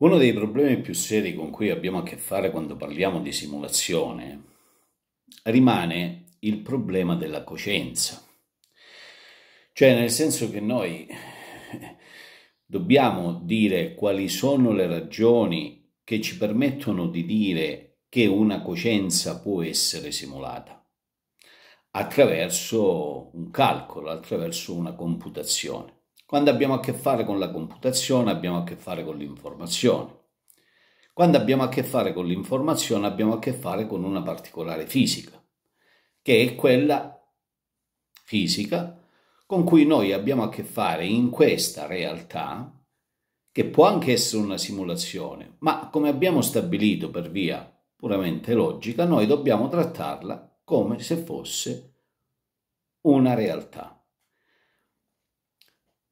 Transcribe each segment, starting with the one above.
Uno dei problemi più seri con cui abbiamo a che fare quando parliamo di simulazione rimane il problema della coscienza. Cioè nel senso che noi dobbiamo dire quali sono le ragioni che ci permettono di dire che una coscienza può essere simulata attraverso un calcolo, attraverso una computazione. Quando abbiamo a che fare con la computazione abbiamo a che fare con l'informazione. Quando abbiamo a che fare con l'informazione abbiamo a che fare con una particolare fisica, che è quella fisica con cui noi abbiamo a che fare in questa realtà, che può anche essere una simulazione, ma come abbiamo stabilito per via puramente logica, noi dobbiamo trattarla come se fosse una realtà.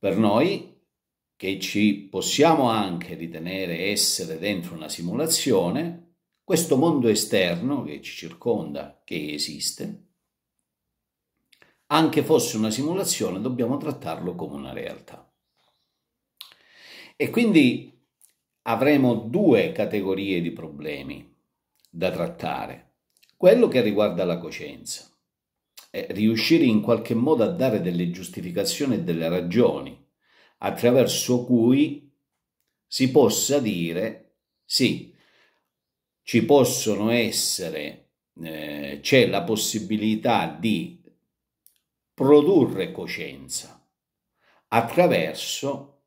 Per noi, che ci possiamo anche ritenere essere dentro una simulazione, questo mondo esterno che ci circonda, che esiste, anche fosse una simulazione, dobbiamo trattarlo come una realtà. E quindi avremo due categorie di problemi da trattare. Quello che riguarda la coscienza, eh, riuscire in qualche modo a dare delle giustificazioni e delle ragioni attraverso cui si possa dire sì, ci possono essere, eh, c'è la possibilità di produrre coscienza attraverso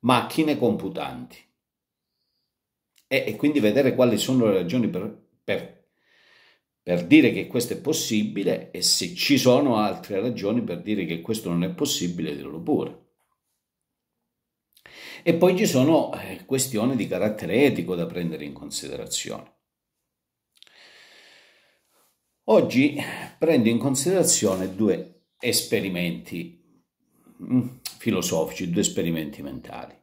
macchine computanti e, e quindi vedere quali sono le ragioni per, per per dire che questo è possibile e se ci sono altre ragioni per dire che questo non è possibile, dirlo pure. E poi ci sono eh, questioni di carattere etico da prendere in considerazione. Oggi prendo in considerazione due esperimenti mm, filosofici, due esperimenti mentali.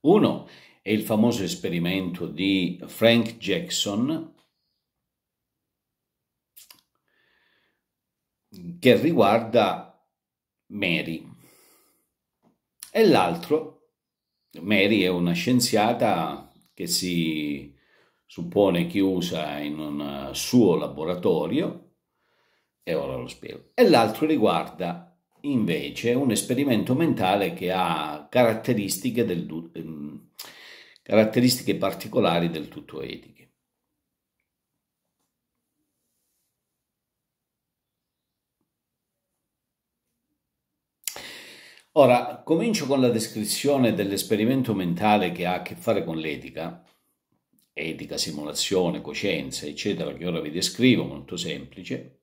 Uno è il famoso esperimento di Frank Jackson che riguarda Mary. E l'altro, Mary è una scienziata che si suppone chiusa in un suo laboratorio, e ora lo spiego. E l'altro riguarda invece un esperimento mentale che ha caratteristiche del, caratteristiche particolari del tutto etiche. Ora, comincio con la descrizione dell'esperimento mentale che ha a che fare con l'etica, etica, simulazione, coscienza, eccetera, che ora vi descrivo, molto semplice,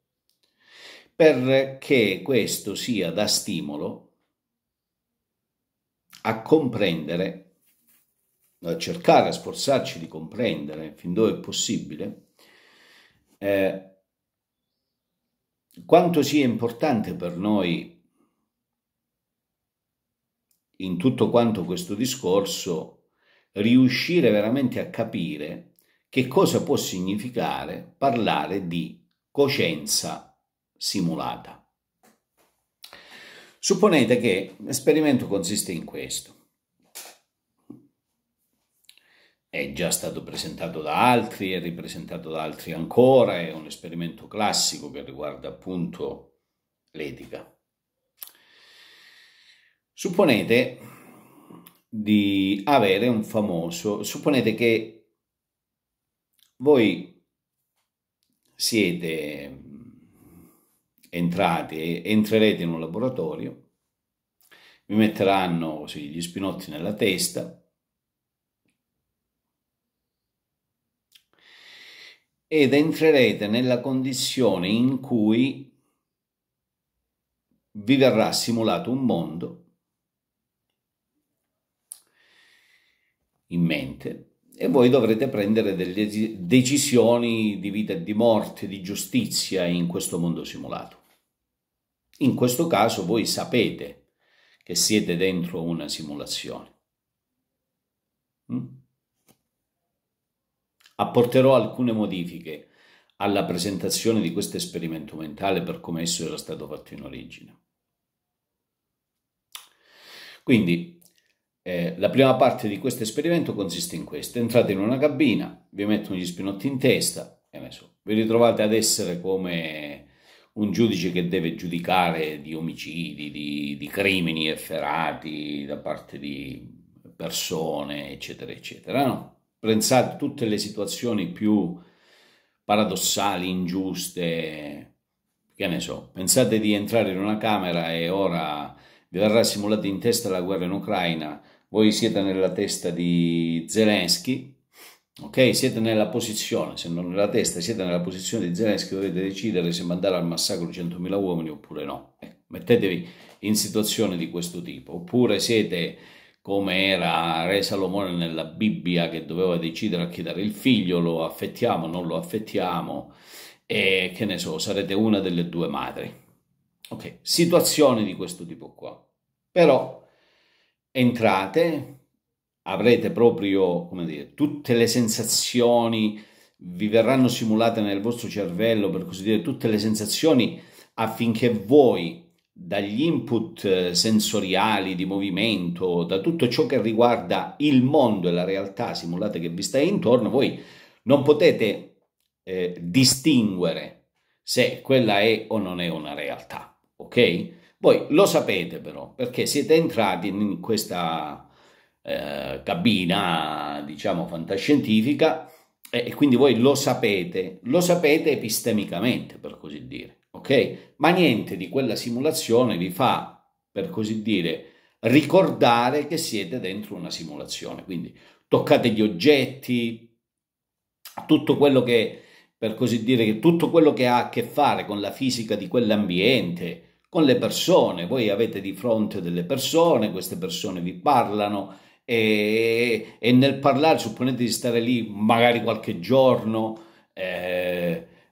perché questo sia da stimolo a comprendere a cercare, a sforzarci di comprendere fin dove è possibile, eh, quanto sia importante per noi in tutto quanto questo discorso riuscire veramente a capire che cosa può significare parlare di coscienza simulata. Supponete che l'esperimento consiste in questo. è già stato presentato da altri, e ripresentato da altri ancora, è un esperimento classico che riguarda appunto l'etica. Supponete di avere un famoso, supponete che voi siete entrati, e entrerete in un laboratorio, vi metteranno così, gli spinotti nella testa, ed entrerete nella condizione in cui vi verrà simulato un mondo in mente e voi dovrete prendere delle decisioni di vita e di morte, di giustizia in questo mondo simulato. In questo caso voi sapete che siete dentro una simulazione. Mm? Apporterò alcune modifiche alla presentazione di questo esperimento mentale per come esso era stato fatto in origine. Quindi eh, la prima parte di questo esperimento consiste in questo. Entrate in una cabina, vi mettono gli spinotti in testa, so, vi ritrovate ad essere come un giudice che deve giudicare di omicidi, di, di crimini efferati da parte di persone, eccetera, eccetera, no? pensate tutte le situazioni più paradossali, ingiuste, che ne so, pensate di entrare in una camera e ora vi verrà simulata in testa la guerra in Ucraina, voi siete nella testa di Zelensky, ok? Siete nella posizione, se non nella testa, siete nella posizione di Zelensky, dovete decidere se mandare al massacro 100.000 uomini oppure no. Eh, mettetevi in situazioni di questo tipo, oppure siete come era Re Salomone nella Bibbia che doveva decidere a chi dare il figlio, lo affettiamo, non lo affettiamo, e che ne so, sarete una delle due madri. Ok, situazioni di questo tipo qua. Però entrate, avrete proprio, come dire, tutte le sensazioni, vi verranno simulate nel vostro cervello, per così dire, tutte le sensazioni affinché voi dagli input eh, sensoriali di movimento, da tutto ciò che riguarda il mondo e la realtà simulata che vi sta intorno, voi non potete eh, distinguere se quella è o non è una realtà, ok? Voi lo sapete però perché siete entrati in questa eh, cabina, diciamo, fantascientifica e quindi voi lo sapete, lo sapete epistemicamente, per così dire ok? Ma niente di quella simulazione vi fa, per così dire, ricordare che siete dentro una simulazione. Quindi toccate gli oggetti, tutto quello che, per così dire, tutto quello che ha a che fare con la fisica di quell'ambiente, con le persone. Voi avete di fronte delle persone, queste persone vi parlano e, e nel parlare supponete di stare lì magari qualche giorno. Eh,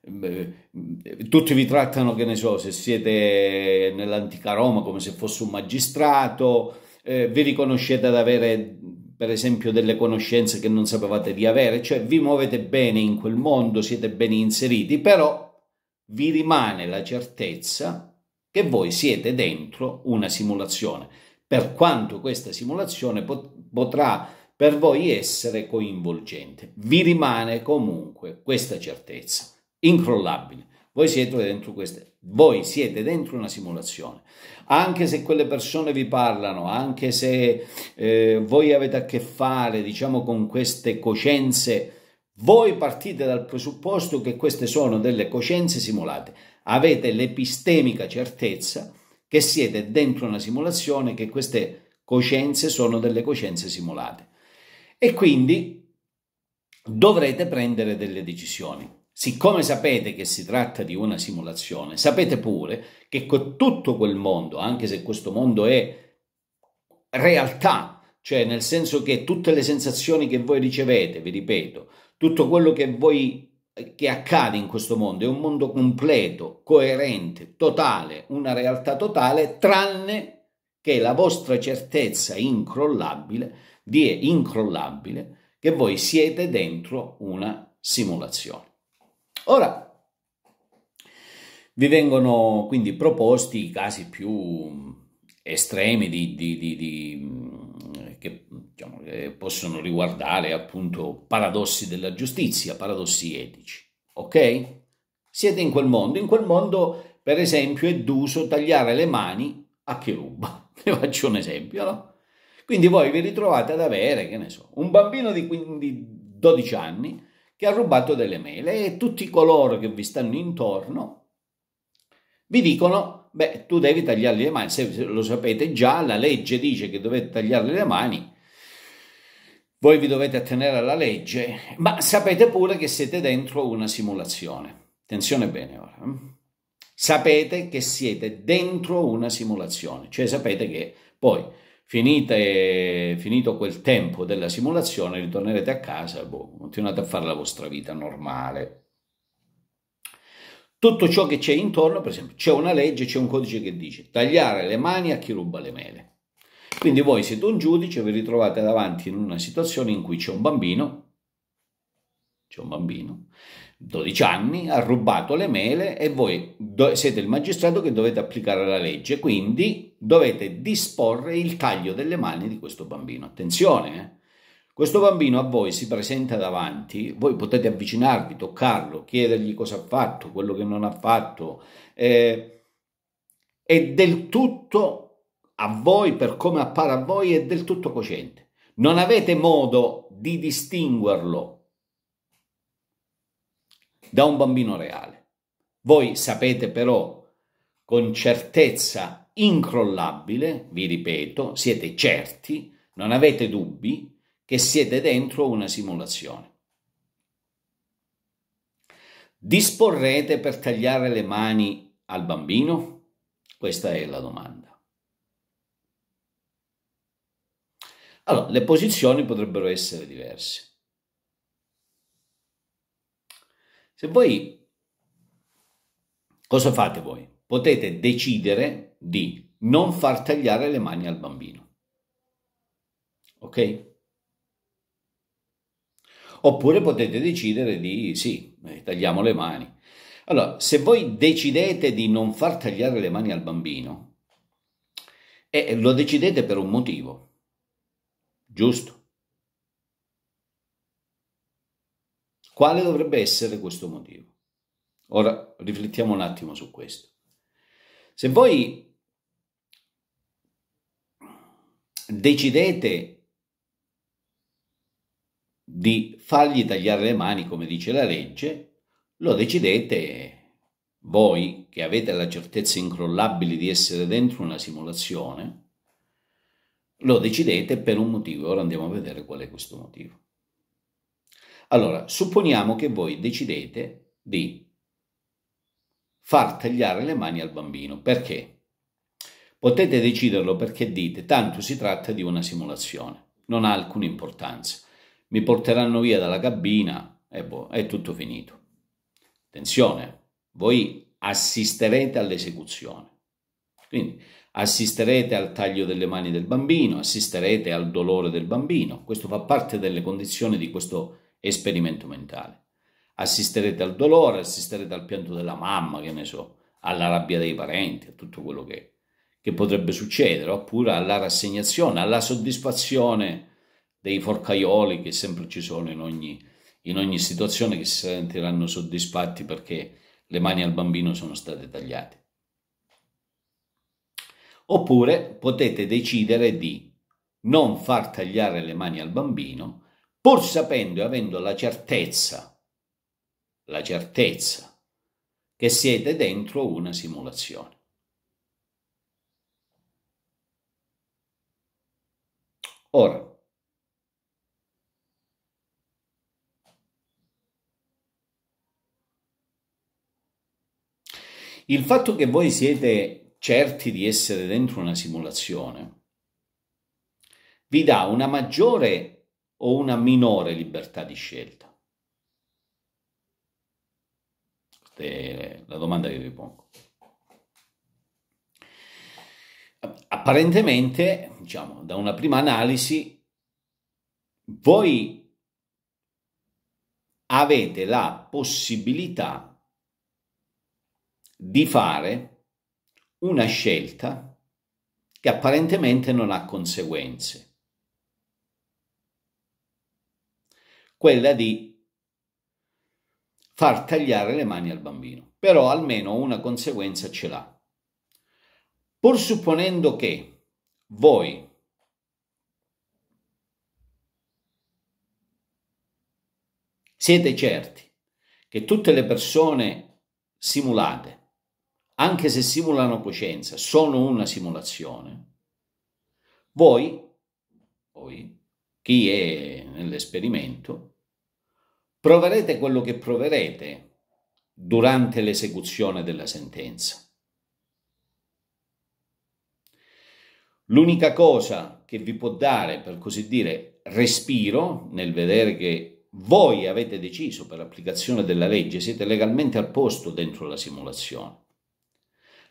Mm, tutti vi trattano, che ne so, se siete nell'antica Roma come se fosse un magistrato, eh, vi riconoscete ad avere per esempio delle conoscenze che non sapevate di avere, cioè vi muovete bene in quel mondo, siete ben inseriti, però vi rimane la certezza che voi siete dentro una simulazione, per quanto questa simulazione pot potrà per voi essere coinvolgente. Vi rimane comunque questa certezza incrollabile. Voi siete dentro queste, voi siete dentro una simulazione. Anche se quelle persone vi parlano, anche se eh, voi avete a che fare, diciamo, con queste coscienze, voi partite dal presupposto che queste sono delle coscienze simulate. Avete l'epistemica certezza che siete dentro una simulazione, che queste coscienze sono delle coscienze simulate. E quindi dovrete prendere delle decisioni. Siccome sapete che si tratta di una simulazione, sapete pure che con tutto quel mondo, anche se questo mondo è realtà, cioè nel senso che tutte le sensazioni che voi ricevete, vi ripeto, tutto quello che, voi, che accade in questo mondo è un mondo completo, coerente, totale, una realtà totale, tranne che la vostra certezza incrollabile di incrollabile che voi siete dentro una simulazione. Ora, vi vengono quindi proposti i casi più estremi di, di, di, che, diciamo, che possono riguardare appunto paradossi della giustizia, paradossi etici. Ok? Siete in quel mondo, in quel mondo per esempio è d'uso tagliare le mani a chi ruba. Ne faccio un esempio, no? Quindi voi vi ritrovate ad avere, che ne so, un bambino di 12 anni che ha rubato delle mele e tutti coloro che vi stanno intorno vi dicono, beh, tu devi tagliargli le mani, se lo sapete già, la legge dice che dovete tagliargli le mani, voi vi dovete attenere alla legge, ma sapete pure che siete dentro una simulazione. Attenzione bene ora. Eh. Sapete che siete dentro una simulazione, cioè sapete che poi Finite, finito quel tempo della simulazione, ritornerete a casa, boh, continuate a fare la vostra vita normale. Tutto ciò che c'è intorno, per esempio, c'è una legge, c'è un codice che dice tagliare le mani a chi ruba le mele. Quindi voi siete un giudice, vi ritrovate davanti in una situazione in cui c'è un bambino, c'è un bambino 12 anni, ha rubato le mele e voi siete il magistrato che dovete applicare la legge, quindi dovete disporre il taglio delle mani di questo bambino. Attenzione, eh? Questo bambino a voi si presenta davanti, voi potete avvicinarvi, toccarlo, chiedergli cosa ha fatto, quello che non ha fatto. Eh, è del tutto a voi, per come appare a voi, è del tutto cosciente. Non avete modo di distinguerlo da un bambino reale. Voi sapete però con certezza incrollabile, vi ripeto, siete certi, non avete dubbi, che siete dentro una simulazione. Disporrete per tagliare le mani al bambino? Questa è la domanda. Allora, le posizioni potrebbero essere diverse. Se voi, cosa fate voi? Potete decidere di non far tagliare le mani al bambino. Ok? Oppure potete decidere di sì, eh, tagliamo le mani. Allora, se voi decidete di non far tagliare le mani al bambino, e eh, lo decidete per un motivo, giusto? Quale dovrebbe essere questo motivo? Ora riflettiamo un attimo su questo. Se voi decidete di fargli tagliare le mani come dice la legge, lo decidete voi che avete la certezza incrollabile di essere dentro una simulazione, lo decidete per un motivo. Ora andiamo a vedere qual è questo motivo. Allora, supponiamo che voi decidete di far tagliare le mani al bambino. Perché? Potete deciderlo perché dite, tanto si tratta di una simulazione, non ha alcuna importanza. Mi porteranno via dalla cabina e boh, è tutto finito. Attenzione, voi assisterete all'esecuzione. Quindi assisterete al taglio delle mani del bambino, assisterete al dolore del bambino. Questo fa parte delle condizioni di questo esperimento mentale. Assisterete al dolore, assisterete al pianto della mamma, che ne so, alla rabbia dei parenti, a tutto quello che, che potrebbe succedere, oppure alla rassegnazione, alla soddisfazione dei forcaioli che sempre ci sono in ogni, in ogni situazione, che si sentiranno soddisfatti perché le mani al bambino sono state tagliate. Oppure potete decidere di non far tagliare le mani al bambino pur sapendo e avendo la certezza, la certezza che siete dentro una simulazione. Ora, il fatto che voi siete certi di essere dentro una simulazione vi dà una maggiore o una minore libertà di scelta? Questa è la domanda che vi pongo. Apparentemente, diciamo, da una prima analisi, voi avete la possibilità di fare una scelta che apparentemente non ha conseguenze quella di far tagliare le mani al bambino, però almeno una conseguenza ce l'ha. Pur supponendo che voi siete certi che tutte le persone simulate, anche se simulano coscienza, sono una simulazione, voi, voi chi è nell'esperimento, Proverete quello che proverete durante l'esecuzione della sentenza. L'unica cosa che vi può dare, per così dire, respiro nel vedere che voi avete deciso per applicazione della legge, siete legalmente al posto dentro la simulazione.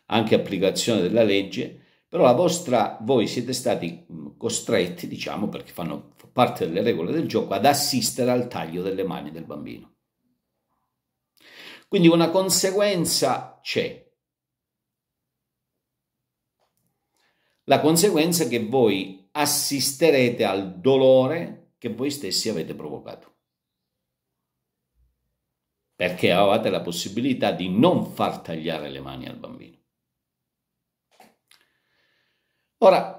Anche applicazione della legge, però la vostra, voi siete stati costretti, diciamo, perché fanno parte delle regole del gioco, ad assistere al taglio delle mani del bambino. Quindi una conseguenza c'è. La conseguenza è che voi assisterete al dolore che voi stessi avete provocato. Perché avevate la possibilità di non far tagliare le mani al bambino. Ora,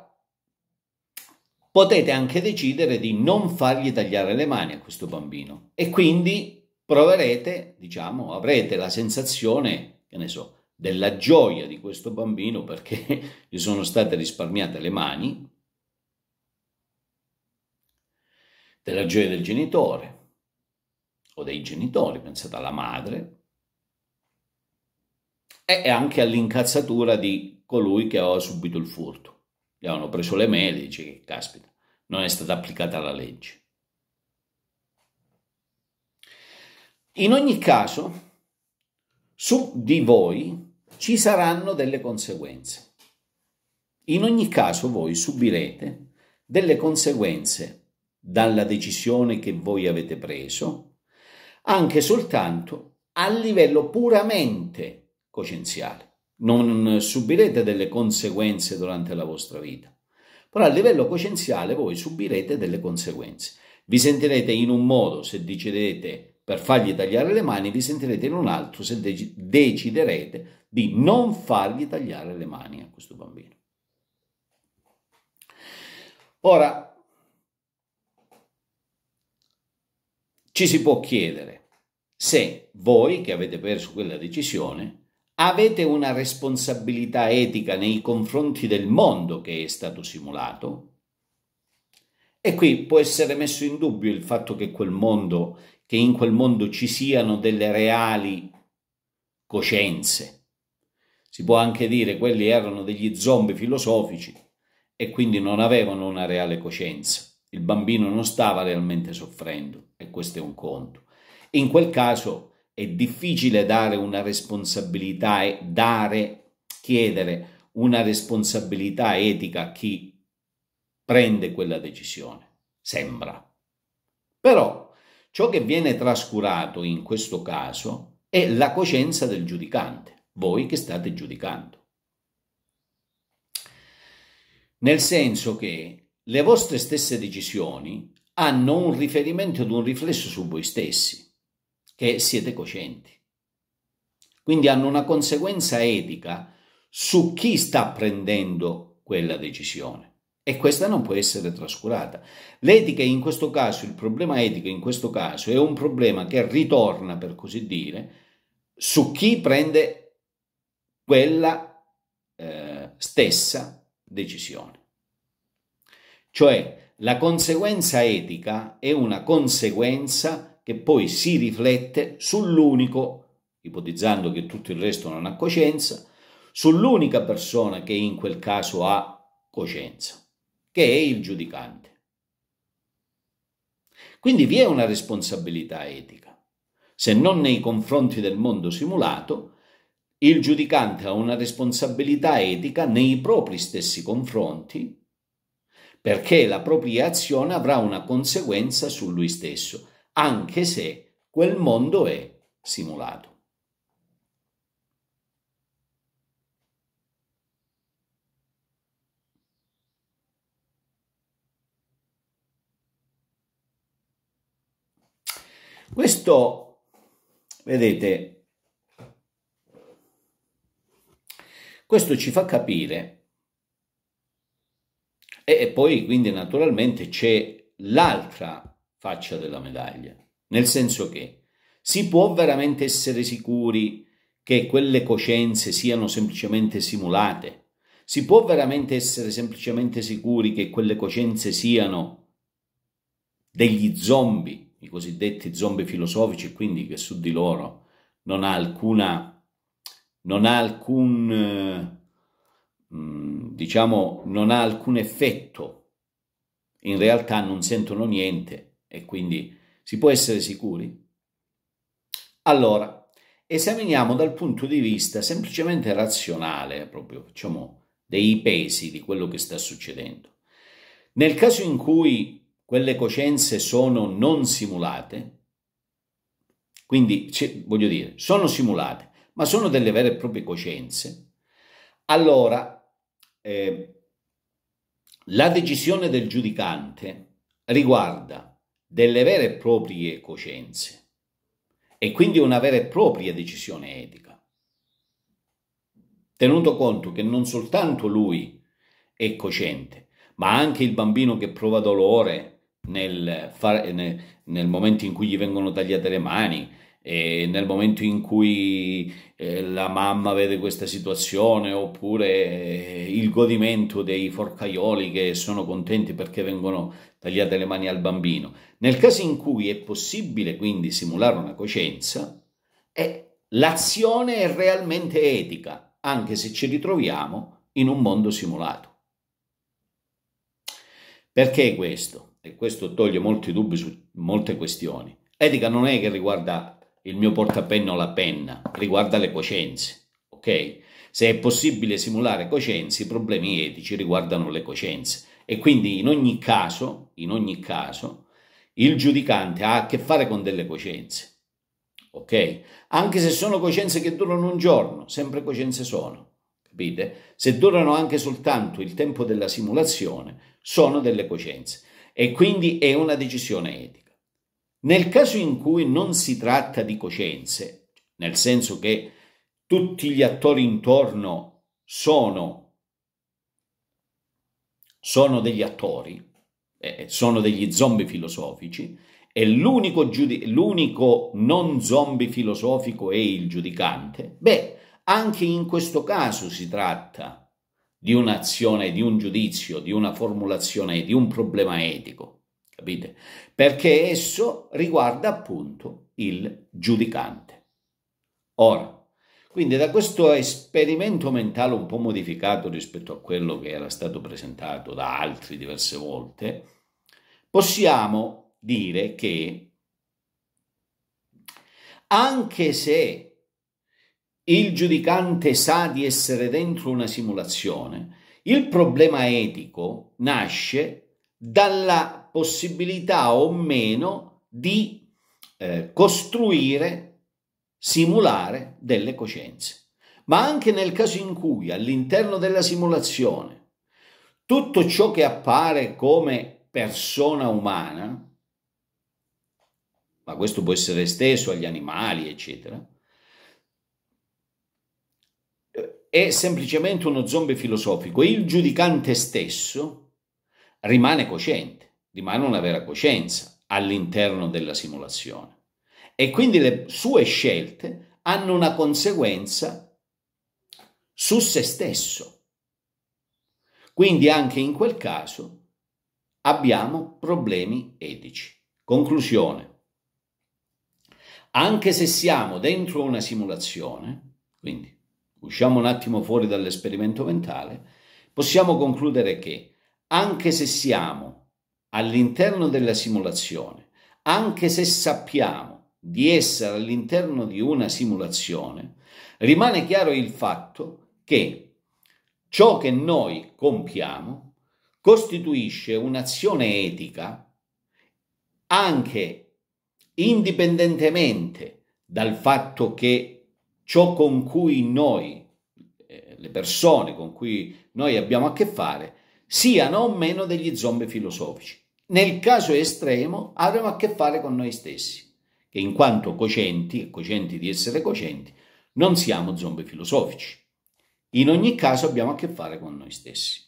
potete anche decidere di non fargli tagliare le mani a questo bambino e quindi proverete, diciamo, avrete la sensazione, che ne so, della gioia di questo bambino perché gli sono state risparmiate le mani, della gioia del genitore o dei genitori, pensate alla madre, e anche all'incazzatura di colui che aveva subito il furto. Gli hanno preso le mail e dice che caspita, non è stata applicata la legge. In ogni caso, su di voi ci saranno delle conseguenze. In ogni caso voi subirete delle conseguenze dalla decisione che voi avete preso, anche soltanto a livello puramente coscienziale non subirete delle conseguenze durante la vostra vita, però a livello coscienziale voi subirete delle conseguenze. Vi sentirete in un modo se deciderete per fargli tagliare le mani, vi sentirete in un altro se dec- deciderete di non fargli tagliare le mani a questo bambino. Ora, ci si può chiedere se voi che avete preso quella decisione avete una responsabilità etica nei confronti del mondo che è stato simulato? E qui può essere messo in dubbio il fatto che, quel mondo, che in quel mondo ci siano delle reali coscienze. Si può anche dire che quelli erano degli zombie filosofici e quindi non avevano una reale coscienza. Il bambino non stava realmente soffrendo e questo è un conto. In quel caso è difficile dare una responsabilità e dare, chiedere una responsabilità etica a chi prende quella decisione, sembra. Però ciò che viene trascurato in questo caso è la coscienza del giudicante, voi che state giudicando. Nel senso che le vostre stesse decisioni hanno un riferimento ed un riflesso su voi stessi che siete coscienti. Quindi hanno una conseguenza etica su chi sta prendendo quella decisione e questa non può essere trascurata. L'etica in questo caso, il problema etico in questo caso è un problema che ritorna, per così dire, su chi prende quella eh, stessa decisione. Cioè la conseguenza etica è una conseguenza etica che poi si riflette sull'unico, ipotizzando che tutto il resto non ha coscienza, sull'unica persona che in quel caso ha coscienza, che è il giudicante. Quindi vi è una responsabilità etica. Se non nei confronti del mondo simulato, il giudicante ha una responsabilità etica nei propri stessi confronti, perché la propria azione avrà una conseguenza su lui stesso anche se quel mondo è simulato. Questo, vedete, questo ci fa capire, e poi quindi naturalmente c'è l'altra faccia della medaglia. Nel senso che si può veramente essere sicuri che quelle coscienze siano semplicemente simulate? Si può veramente essere semplicemente sicuri che quelle coscienze siano degli zombie, i cosiddetti zombie filosofici, quindi che su di loro non ha alcuna, non ha alcun, eh, mm, diciamo, non ha alcun effetto. In realtà non sentono niente e quindi si può essere sicuri? Allora, esaminiamo dal punto di vista semplicemente razionale, proprio diciamo, dei pesi di quello che sta succedendo. Nel caso in cui quelle coscienze sono non simulate, quindi voglio dire, sono simulate, ma sono delle vere e proprie coscienze, allora eh, la decisione del giudicante riguarda delle vere e proprie coscienze e quindi una vera e propria decisione etica. Tenuto conto che non soltanto lui è cosciente, ma anche il bambino che prova dolore nel, far, nel, nel momento in cui gli vengono tagliate le mani, e nel momento in cui eh, la mamma vede questa situazione oppure eh, il godimento dei forcaioli che sono contenti perché vengono tagliate le mani al bambino. Nel caso in cui è possibile quindi simulare una coscienza, l'azione è realmente etica, anche se ci ritroviamo in un mondo simulato. Perché questo? E questo toglie molti dubbi su molte questioni. Etica non è che riguarda il mio portapenna o la penna, riguarda le coscienze, ok? Se è possibile simulare coscienze, i problemi etici riguardano le coscienze e quindi in ogni caso, in ogni caso, il giudicante ha a che fare con delle coscienze, ok? Anche se sono coscienze che durano un giorno, sempre coscienze sono, capite? Se durano anche soltanto il tempo della simulazione, sono delle coscienze e quindi è una decisione etica. Nel caso in cui non si tratta di coscienze, nel senso che tutti gli attori intorno sono, sono degli attori, eh, eh, sono degli zombie filosofici, e l'unico, giudi- l'unico non zombie filosofico è il giudicante, beh, anche in questo caso si tratta di un'azione, di un giudizio, di una formulazione, di un problema etico capite? Perché esso riguarda appunto il giudicante. Ora, quindi da questo esperimento mentale un po' modificato rispetto a quello che era stato presentato da altri diverse volte, possiamo dire che anche se il giudicante sa di essere dentro una simulazione, il problema etico nasce dalla possibilità o meno di eh, costruire, simulare delle coscienze. Ma anche nel caso in cui all'interno della simulazione tutto ciò che appare come persona umana, ma questo può essere esteso agli animali, eccetera, è semplicemente uno zombie filosofico. Il giudicante stesso rimane cosciente rimane una vera coscienza all'interno della simulazione e quindi le sue scelte hanno una conseguenza su se stesso. Quindi anche in quel caso abbiamo problemi etici. Conclusione. Anche se siamo dentro una simulazione, quindi usciamo un attimo fuori dall'esperimento mentale, possiamo concludere che anche se siamo all'interno della simulazione, anche se sappiamo di essere all'interno di una simulazione, rimane chiaro il fatto che ciò che noi compiamo costituisce un'azione etica anche indipendentemente dal fatto che ciò con cui noi, eh, le persone con cui noi abbiamo a che fare, siano o meno degli zombie filosofici. Nel caso estremo avremo a che fare con noi stessi, che in quanto cocenti, e cocenti di essere cocenti, non siamo zombie filosofici. In ogni caso abbiamo a che fare con noi stessi.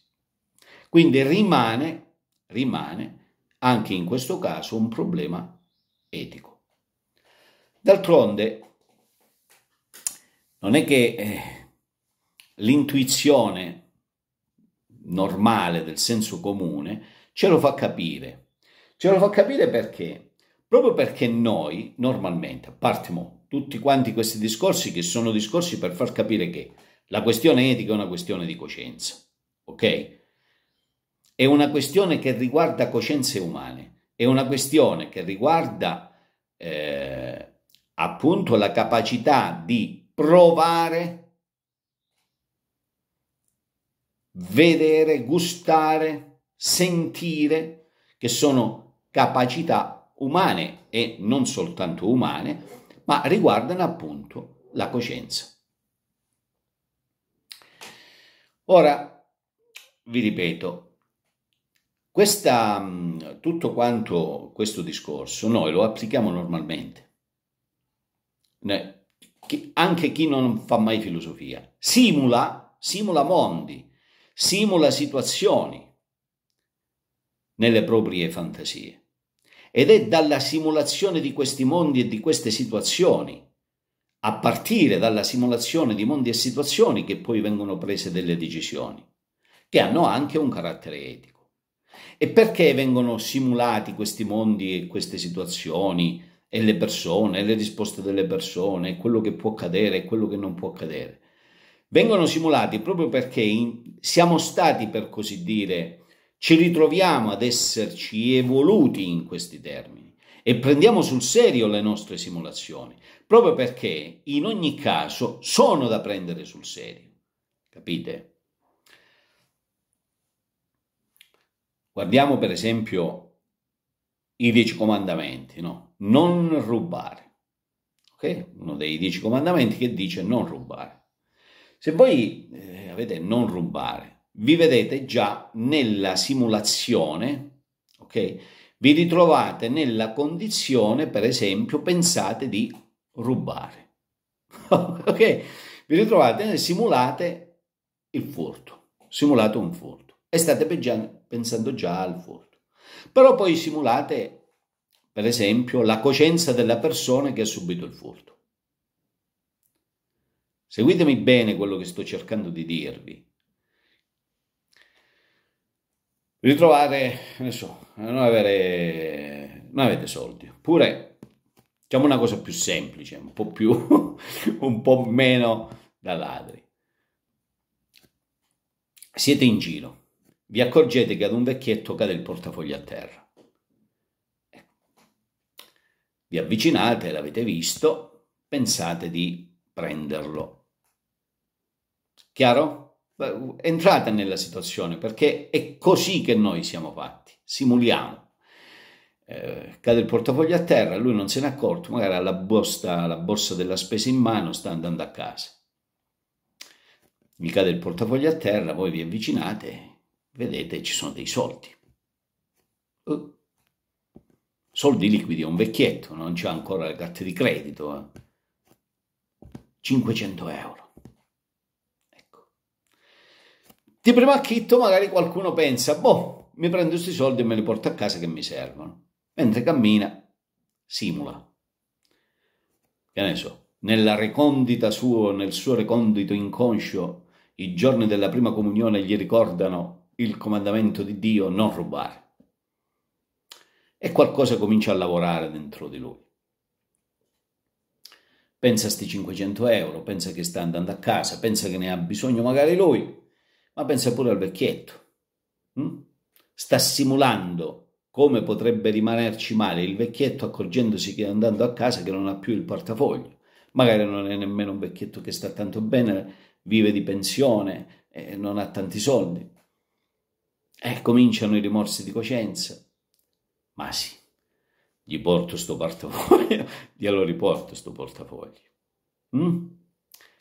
Quindi rimane, rimane anche in questo caso un problema etico. D'altronde, non è che eh, l'intuizione normale, del senso comune, ce lo fa capire. Ce lo fa capire perché? Proprio perché noi normalmente, a parte mo, tutti quanti questi discorsi che sono discorsi per far capire che la questione etica è una questione di coscienza, ok? È una questione che riguarda coscienze umane, è una questione che riguarda eh, appunto la capacità di provare vedere, gustare, sentire, che sono capacità umane e non soltanto umane, ma riguardano appunto la coscienza. Ora, vi ripeto, questa, tutto quanto questo discorso noi lo applichiamo normalmente. anche chi non fa mai filosofia simula, simula mondi, simula situazioni nelle proprie fantasie. Ed è dalla simulazione di questi mondi e di queste situazioni, a partire dalla simulazione di mondi e situazioni, che poi vengono prese delle decisioni, che hanno anche un carattere etico. E perché vengono simulati questi mondi e queste situazioni e le persone, e le risposte delle persone, quello che può accadere e quello che non può accadere? vengono simulati proprio perché in, siamo stati, per così dire, ci ritroviamo ad esserci evoluti in questi termini e prendiamo sul serio le nostre simulazioni, proprio perché in ogni caso sono da prendere sul serio. Capite? Guardiamo per esempio i dieci comandamenti, no? Non rubare. Okay? Uno dei dieci comandamenti che dice non rubare. Se voi eh, avete non rubare, vi vedete già nella simulazione, ok? Vi ritrovate nella condizione, per esempio, pensate di rubare, ok? Vi ritrovate, eh, simulate il furto, simulate un furto e state pensando già al furto. Però poi simulate, per esempio, la coscienza della persona che ha subito il furto. Seguitemi bene quello che sto cercando di dirvi. Ritrovate, adesso, non, avere, non avete soldi, oppure diciamo una cosa più semplice, un po' più, un po' meno da ladri. Siete in giro, vi accorgete che ad un vecchietto cade il portafoglio a terra. Ecco. Vi avvicinate, l'avete visto, pensate di prenderlo Chiaro? Entrate nella situazione perché è così che noi siamo fatti, simuliamo. Eh, cade il portafoglio a terra, lui non se n'è accorto, magari ha la, la borsa della spesa in mano, sta andando a casa. Mi cade il portafoglio a terra, voi vi avvicinate, vedete ci sono dei soldi. Uh, soldi liquidi, un vecchietto, non c'è ancora le carte di credito. Eh. 500 euro. Di primo acchitto magari qualcuno pensa, boh, mi prendo questi soldi e me li porto a casa che mi servono. Mentre cammina, simula. Che ne so, nella recondita sua, nel suo recondito inconscio, i giorni della prima comunione gli ricordano il comandamento di Dio non rubare. E qualcosa comincia a lavorare dentro di lui. Pensa a sti 500 euro, pensa che sta andando a casa, pensa che ne ha bisogno magari lui, ma pensa pure al vecchietto. Hm? Sta simulando come potrebbe rimanerci male il vecchietto accorgendosi che andando a casa che non ha più il portafoglio. Magari non è nemmeno un vecchietto che sta tanto bene, vive di pensione e non ha tanti soldi. E cominciano i rimorsi di coscienza. Ma sì, gli porto sto portafoglio, glielo riporto sto portafoglio. Mm?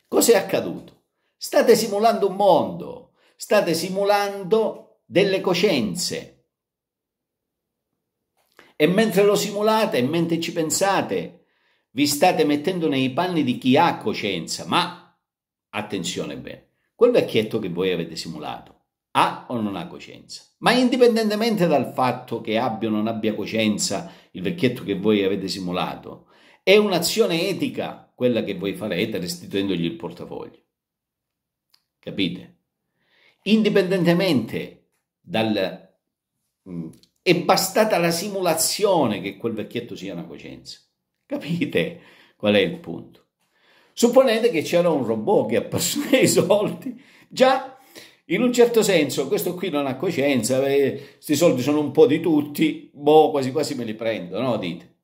Cos'è accaduto? State simulando un mondo state simulando delle coscienze. E mentre lo simulate, mentre ci pensate, vi state mettendo nei panni di chi ha coscienza, ma attenzione bene, quel vecchietto che voi avete simulato ha o non ha coscienza. Ma indipendentemente dal fatto che abbia o non abbia coscienza il vecchietto che voi avete simulato, è un'azione etica quella che voi farete restituendogli il portafoglio. Capite? indipendentemente dal... Mm, è bastata la simulazione che quel vecchietto sia una coscienza. Capite qual è il punto? Supponete che c'era un robot che ha perso dei soldi, già in un certo senso questo qui non ha coscienza, questi eh, soldi sono un po' di tutti, boh, quasi quasi me li prendo, no? Dite.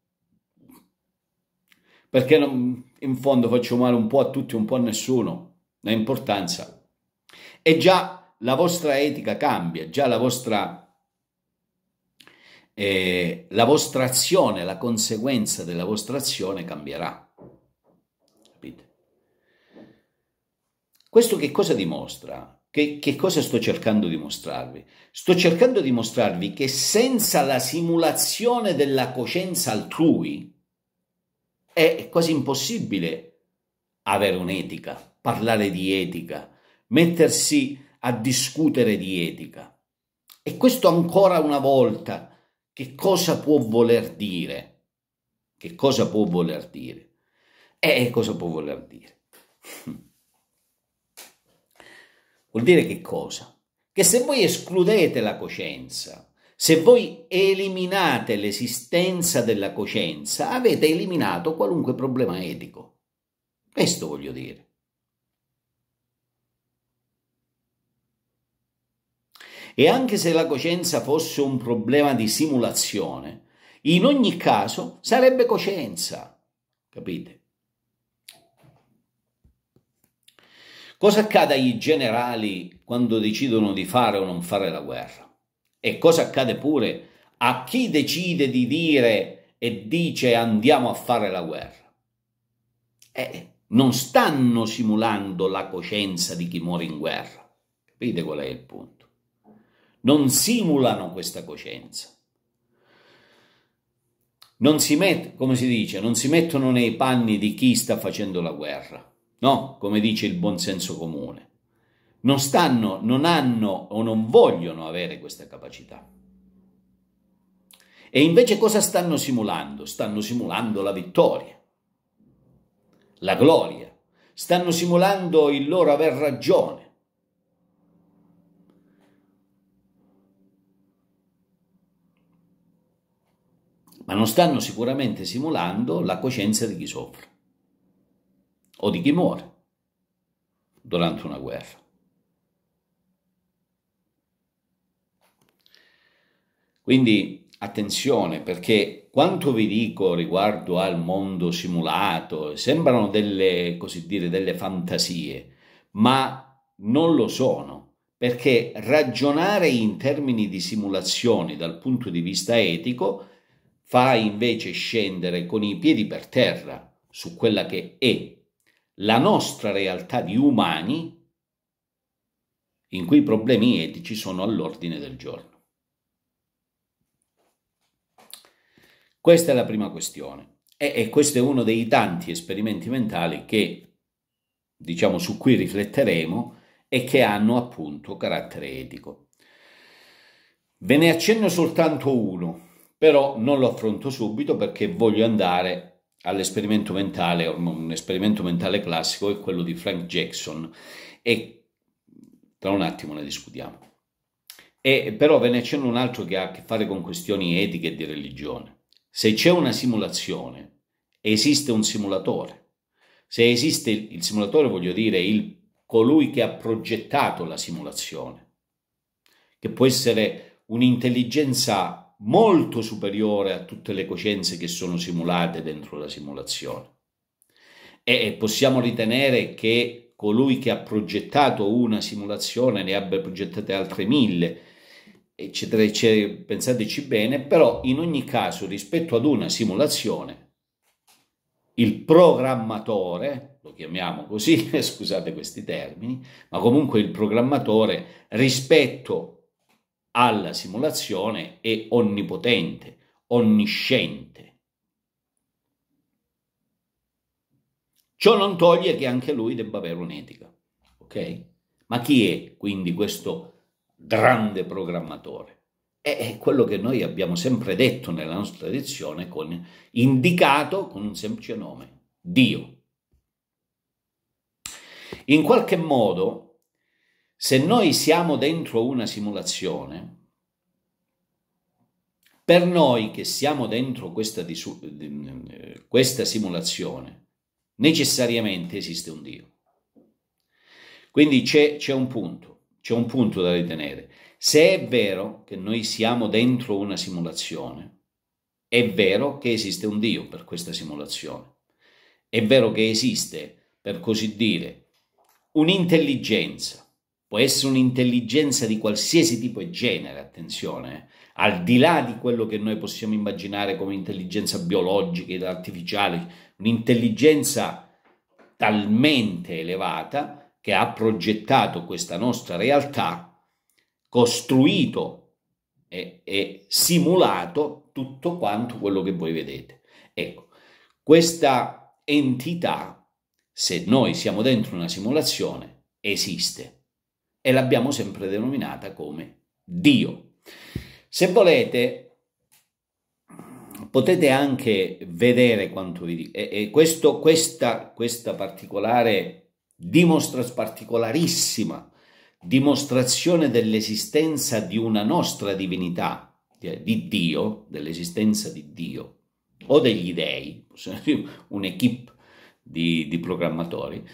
Perché non, in fondo faccio male un po' a tutti, un po' a nessuno, non importanza. E già la vostra etica cambia, già la vostra, eh, la vostra azione, la conseguenza della vostra azione cambierà. Capite? Questo che cosa dimostra? Che, che, cosa sto cercando di mostrarvi? Sto cercando di mostrarvi che senza la simulazione della coscienza altrui è quasi impossibile avere un'etica, parlare di etica, mettersi a discutere di etica. E questo ancora una volta che cosa può voler dire? Che cosa può voler dire? Eh, eh cosa può voler dire? Vuol dire che cosa? Che se voi escludete la coscienza, se voi eliminate l'esistenza della coscienza, avete eliminato qualunque problema etico. Questo voglio dire. E anche se la coscienza fosse un problema di simulazione, in ogni caso sarebbe coscienza. Capite? Cosa accade ai generali quando decidono di fare o non fare la guerra? E cosa accade pure a chi decide di dire e dice andiamo a fare la guerra? Eh, non stanno simulando la coscienza di chi muore in guerra. Capite qual è il punto? non simulano questa coscienza. Non si met, come si dice, non si mettono nei panni di chi sta facendo la guerra, no? Come dice il buon senso comune. Non stanno, non hanno o non vogliono avere questa capacità. E invece cosa stanno simulando? Stanno simulando la vittoria, la gloria, stanno simulando il loro aver ragione, ma non stanno sicuramente simulando la coscienza di chi soffre o di chi muore durante una guerra. Quindi attenzione perché quanto vi dico riguardo al mondo simulato sembrano delle, così dire, delle fantasie, ma non lo sono, perché ragionare in termini di simulazioni dal punto di vista etico fa invece scendere con i piedi per terra su quella che è la nostra realtà di umani in cui i problemi etici sono all'ordine del giorno. Questa è la prima questione e, e, questo è uno dei tanti esperimenti mentali che, diciamo, su cui rifletteremo e che hanno appunto carattere etico. Ve ne accenno soltanto uno, però non lo affronto subito perché voglio andare all'esperimento mentale, un esperimento mentale classico è quello di Frank Jackson e tra un attimo ne discutiamo. E, però ve ne c'è un altro che ha a che fare con questioni etiche e di religione. Se c'è una simulazione, esiste un simulatore. Se esiste il simulatore, voglio dire il, colui che ha progettato la simulazione, che può essere un'intelligenza molto superiore a tutte le coscienze che sono simulate dentro la simulazione. E possiamo ritenere che colui che ha progettato una simulazione ne abbia progettate altre mille, eccetera, eccetera, pensateci bene, però in ogni caso rispetto ad una simulazione, il programmatore, lo chiamiamo così, scusate questi termini, ma comunque il programmatore rispetto alla simulazione è onnipotente, onnisciente. Ciò non toglie che anche lui debba avere un'etica, ok? Ma chi è quindi questo grande programmatore? È quello che noi abbiamo sempre detto nella nostra tradizione, con, indicato con un semplice nome, Dio. In qualche modo se noi siamo dentro una simulazione, per noi che siamo dentro questa, questa simulazione, necessariamente esiste un Dio. Quindi c'è, un punto, c'è un punto da ritenere. Se è vero che noi siamo dentro una simulazione, è vero che esiste un Dio per questa simulazione. È vero che esiste, per così dire, un'intelligenza può essere un'intelligenza di qualsiasi tipo e genere, attenzione, eh. al di là di quello che noi possiamo immaginare come intelligenza biologica ed artificiale, un'intelligenza talmente elevata che ha progettato questa nostra realtà, costruito e, e simulato tutto quanto quello che voi vedete. Ecco, questa entità, se noi siamo dentro una simulazione, esiste e l'abbiamo sempre denominata come Dio. Se volete potete anche vedere quanto vi dico, e, e questo, questa, questa particolare dimostrazione particolarissima dimostrazione dell'esistenza di una nostra divinità, di Dio, dell'esistenza di Dio o degli dei, un'equipe di, di programmatori.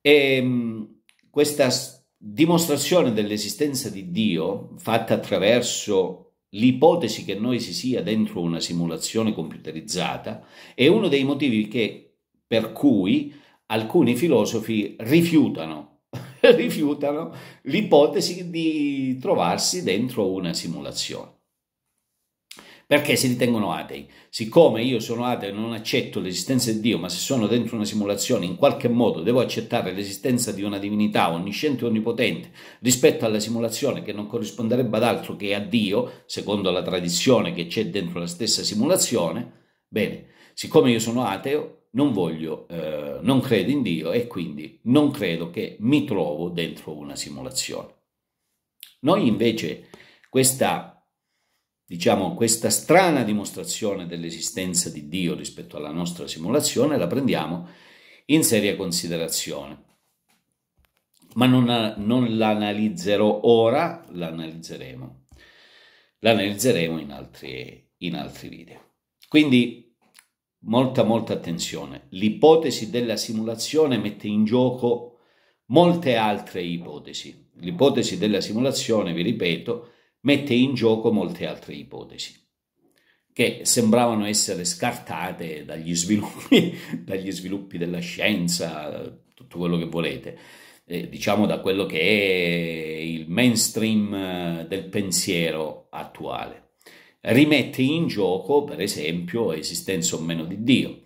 E ehm, questa dimostrazione dell'esistenza di Dio fatta attraverso l'ipotesi che noi si sia dentro una simulazione computerizzata è uno dei motivi che, per cui alcuni filosofi rifiutano, rifiutano l'ipotesi di trovarsi dentro una simulazione perché si ritengono atei. Siccome io sono ateo e non accetto l'esistenza di Dio, ma se sono dentro una simulazione in qualche modo devo accettare l'esistenza di una divinità onnisciente e onnipotente rispetto alla simulazione che non corrisponderebbe ad altro che a Dio, secondo la tradizione che c'è dentro la stessa simulazione, bene, siccome io sono ateo, non voglio, eh, non credo in Dio e quindi non credo che mi trovo dentro una simulazione. Noi invece questa diciamo, questa strana dimostrazione dell'esistenza di Dio rispetto alla nostra simulazione la prendiamo in seria considerazione. Ma non, non l'analizzerò ora, l'analizzeremo. L'analizzeremo in in altri video. Quindi molta molta attenzione. L'ipotesi della simulazione mette in gioco molte altre ipotesi. L'ipotesi della simulazione, vi ripeto, mette in gioco molte altre ipotesi che sembravano essere scartate dagli sviluppi, dagli sviluppi della scienza, tutto quello che volete, eh, diciamo da quello che è il mainstream eh, del pensiero attuale. Rimette in gioco, per esempio, esistenza o meno di Dio.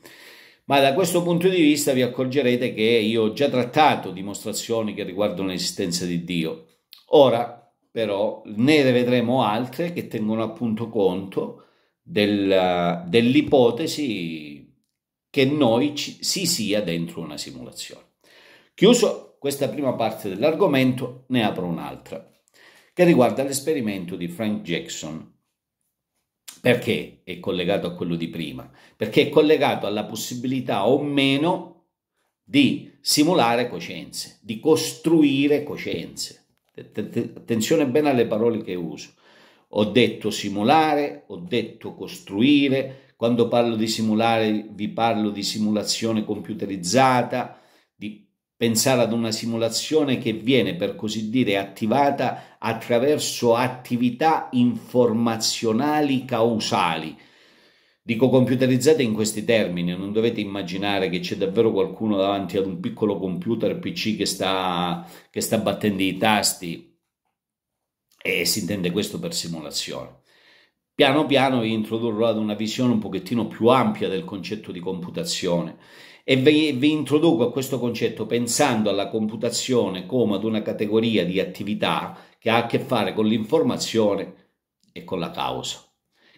Ma da questo punto di vista vi accorgerete che io ho già trattato dimostrazioni che riguardano l'esistenza di Dio. Ora, però ne vedremo altre che tengono appunto conto del, dell'ipotesi che noi ci, si sia dentro una simulazione. Chiuso questa prima parte dell'argomento, ne apro un'altra che riguarda l'esperimento di Frank Jackson. Perché è collegato a quello di prima? Perché è collegato alla possibilità o meno di simulare coscienze, di costruire coscienze attenzione bene alle parole che uso. Ho detto simulare, ho detto costruire, quando parlo di simulare vi parlo di simulazione computerizzata, di pensare ad una simulazione che viene per così dire attivata attraverso attività informazionali causali Dico computerizzate in questi termini, non dovete immaginare che c'è davvero qualcuno davanti ad un piccolo computer PC che sta, che sta battendo i tasti e si intende questo per simulazione. Piano piano vi introdurrò ad una visione un pochettino più ampia del concetto di computazione e vi, vi introduco a questo concetto pensando alla computazione come ad una categoria di attività che ha a che fare con l'informazione e con la causa.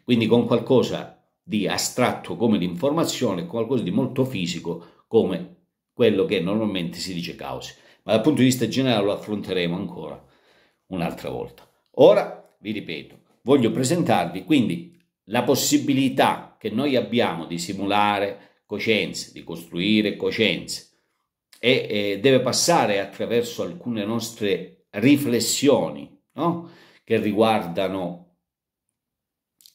Quindi con qualcosa di astratto come l'informazione, qualcosa di molto fisico come quello che normalmente si dice cause. Ma dal punto di vista generale lo affronteremo ancora un'altra volta. Ora, vi ripeto, voglio presentarvi quindi la possibilità che noi abbiamo di simulare coscienze, di costruire coscienze e, e deve passare attraverso alcune nostre riflessioni no? che riguardano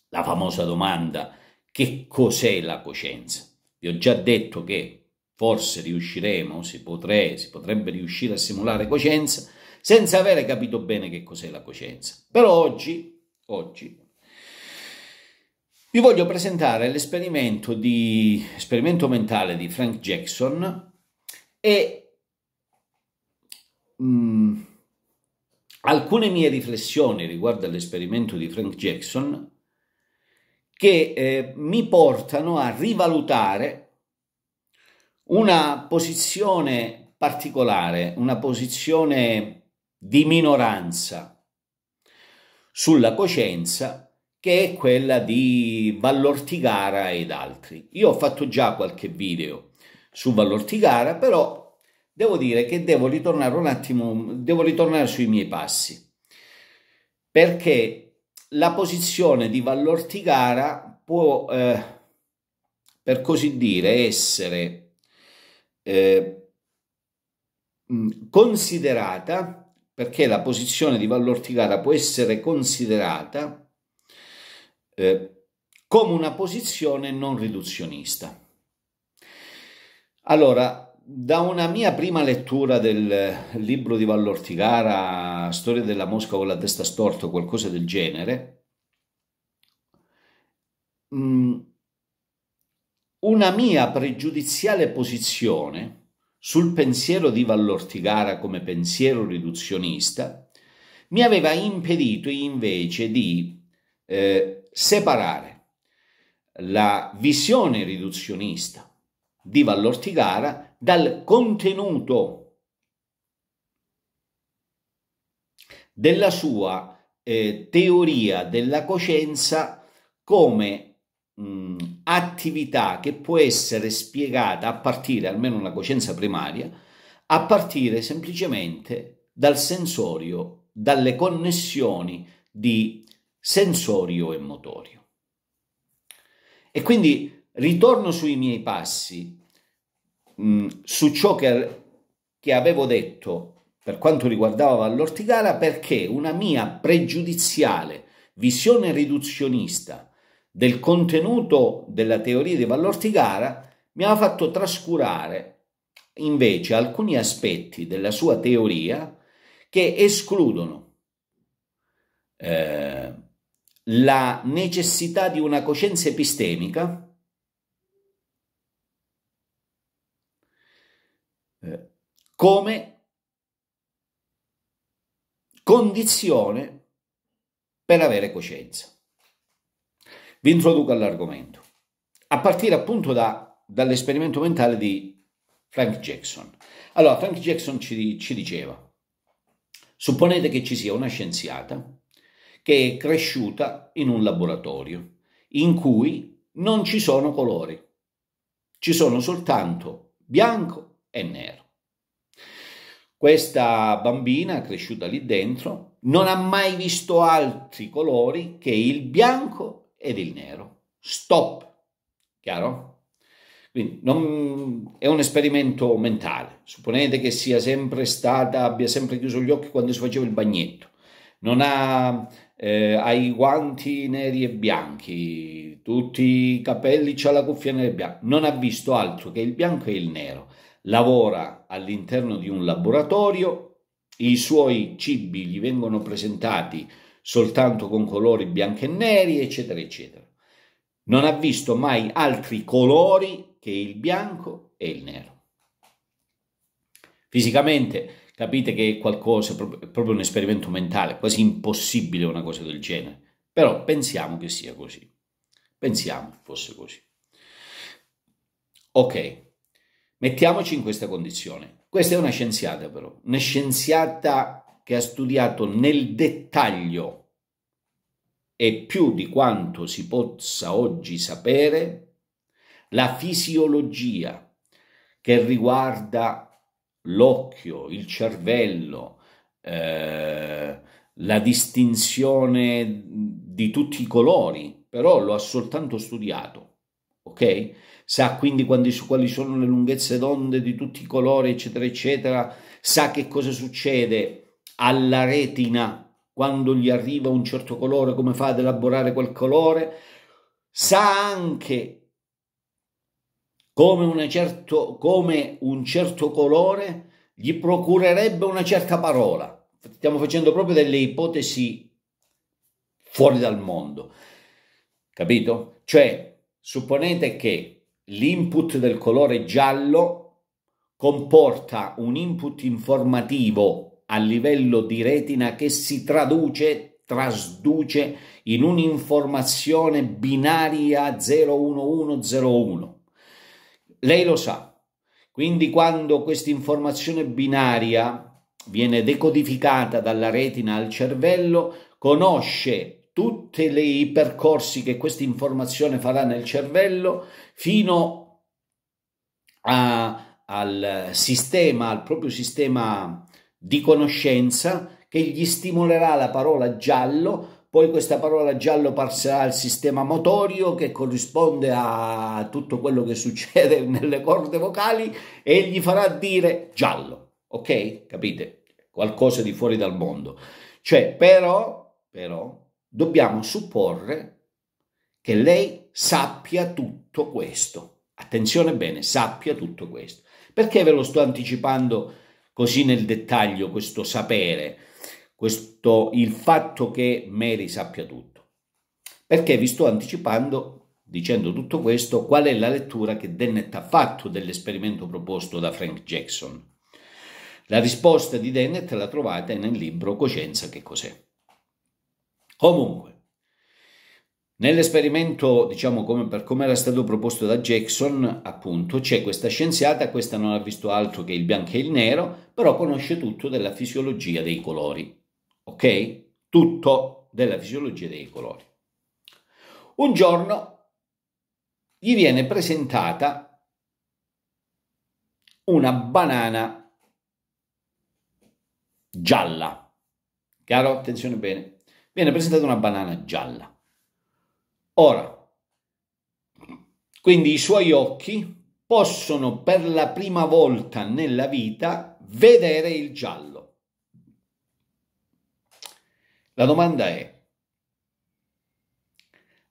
la famosa domanda che cos'è la coscienza? Vi ho già detto che forse riusciremo, si, potrei, si potrebbe riuscire a simulare coscienza senza avere capito bene che cos'è la coscienza. Però oggi, oggi vi voglio presentare l'esperimento di, esperimento mentale di Frank Jackson e mh, mm, alcune mie riflessioni riguardo all'esperimento di Frank Jackson che eh, mi portano a rivalutare una posizione particolare, una posizione di minoranza sulla coscienza che è quella di Vallortigara ed altri. Io ho fatto già qualche video su Vallortigara, però devo dire che devo ritornare un attimo, devo ritornare sui miei passi, perché la posizione di Vallortigara può, eh, per così dire, essere eh, mm, considerata, perché la posizione di Vallortigara può essere considerata eh, come una posizione non riduzionista. Allora, da una mia prima lettura del libro di Vallortigara, Storia della mosca con la testa storta o qualcosa del genere, mm, una mia pregiudiziale posizione sul pensiero di Vallortigara come pensiero riduzionista mi aveva impedito invece di eh, separare la visione riduzionista di Vallortigara dal contenuto della sua eh, teoria della coscienza come mh, mm, attività che può essere spiegata a partire, almeno una coscienza primaria, a partire semplicemente dal sensorio, dalle connessioni di sensorio e motorio. E quindi ritorno sui miei passi Mm, su ciò che, che avevo detto per quanto riguardava l'orticala perché una mia pregiudiziale visione riduzionista del contenuto della teoria di Vallortigara mi ha fatto trascurare invece alcuni aspetti della sua teoria che escludono eh, la necessità di una coscienza epistemica come condizione per avere coscienza. Vi introduco all'argomento, a partire appunto da, dall'esperimento mentale di Frank Jackson. Allora, Frank Jackson ci, ci diceva, supponete che ci sia una scienziata che è cresciuta in un laboratorio in cui non ci sono colori, ci sono soltanto bianco e nero. Questa bambina, cresciuta lì dentro, non ha mai visto altri colori che il bianco ed il nero. Stop. Chiaro? Quindi non, è un esperimento mentale. Supponete che sia sempre stata, abbia sempre chiuso gli occhi quando si faceva il bagnetto. Non ha, eh, ha i guanti neri e bianchi, tutti i capelli, c'ha la cuffia nera e bianca. Non ha visto altro che il bianco e il nero lavora all'interno di un laboratorio, i suoi cibi gli vengono presentati soltanto con colori bianchi e neri, eccetera, eccetera. Non ha visto mai altri colori che il bianco e il nero. Fisicamente capite che è qualcosa, è proprio un esperimento mentale, quasi impossibile una cosa del genere. Però pensiamo che sia così. Pensiamo fosse così. Ok, Mettiamoci in questa condizione. Questa è una scienziata però, una scienziata che ha studiato nel dettaglio e più di quanto si possa oggi sapere la fisiologia che riguarda l'occhio, il cervello, eh, la distinzione di tutti i colori, però lo ha soltanto studiato, ok? sa quindi quali sono le lunghezze d'onde di tutti i colori, eccetera, eccetera, sa che cosa succede alla retina quando gli arriva un certo colore, come fa ad elaborare quel colore, sa anche come, certo, come un certo colore gli procurerebbe una certa parola. Stiamo facendo proprio delle ipotesi fuori dal mondo, capito? Cioè, supponete che l'input del colore giallo comporta un input informativo a livello di retina che si traduce, trasduce in un'informazione binaria 01101. Lei lo sa. Quindi quando questa informazione binaria viene decodificata dalla retina al cervello, conosce tutti i percorsi che questa informazione farà nel cervello fino a, al sistema, al proprio sistema di conoscenza che gli stimolerà la parola giallo, poi questa parola giallo passerà al sistema motorio che corrisponde a tutto quello che succede nelle corde vocali e gli farà dire giallo, ok? Capite? Qualcosa di fuori dal mondo. Cioè, però, però, dobbiamo supporre che lei sappia tutto questo. Attenzione bene, sappia tutto questo. Perché ve lo sto anticipando così nel dettaglio questo sapere, questo, il fatto che Mary sappia tutto? Perché vi sto anticipando, dicendo tutto questo, qual è la lettura che Dennett ha fatto dell'esperimento proposto da Frank Jackson. La risposta di Dennett la trovate nel libro Coscienza che cos'è. Comunque, Nell'esperimento, diciamo come, per come era stato proposto da Jackson, appunto, c'è questa scienziata, questa non ha visto altro che il bianco e il nero, però conosce tutto della fisiologia dei colori. Ok? Tutto della fisiologia dei colori. Un giorno gli viene presentata una banana gialla. Chiaro? Attenzione bene viene presentata una banana gialla. Ora, quindi i suoi occhi possono per la prima volta nella vita vedere il giallo. La domanda è,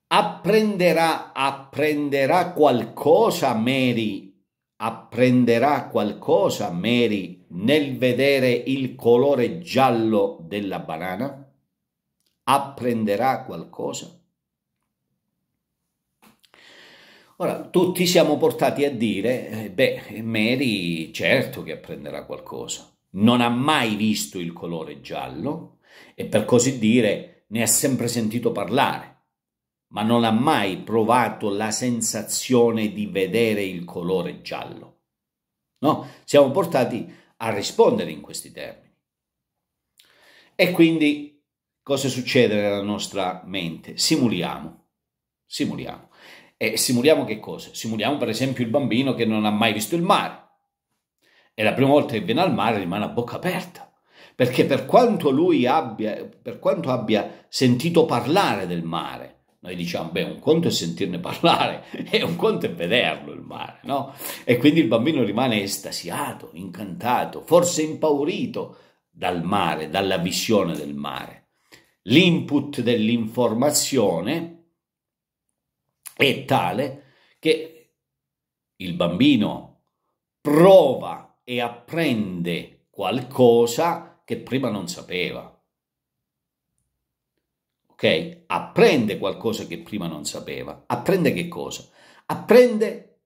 apprenderà, apprenderà qualcosa Mary, apprenderà qualcosa Mary nel vedere il colore giallo della banana? apprenderà qualcosa? Ora, tutti siamo portati a dire, eh, beh, Mary certo che apprenderà qualcosa, non ha mai visto il colore giallo e per così dire ne ha sempre sentito parlare, ma non ha mai provato la sensazione di vedere il colore giallo. No, siamo portati a rispondere in questi termini. E quindi cosa succede nella nostra mente? Simuliamo, simuliamo. E simuliamo che cosa? Simuliamo per esempio il bambino che non ha mai visto il mare. E la prima volta che viene al mare rimane a bocca aperta, perché per quanto lui abbia, per quanto abbia sentito parlare del mare, noi diciamo, beh, un conto è sentirne parlare e un conto è vederlo il mare, no? E quindi il bambino rimane estasiato, incantato, forse impaurito dal mare, dalla visione del mare l'input dell'informazione è tale che il bambino prova e apprende qualcosa che prima non sapeva. Ok? Apprende qualcosa che prima non sapeva. Apprende che cosa? Apprende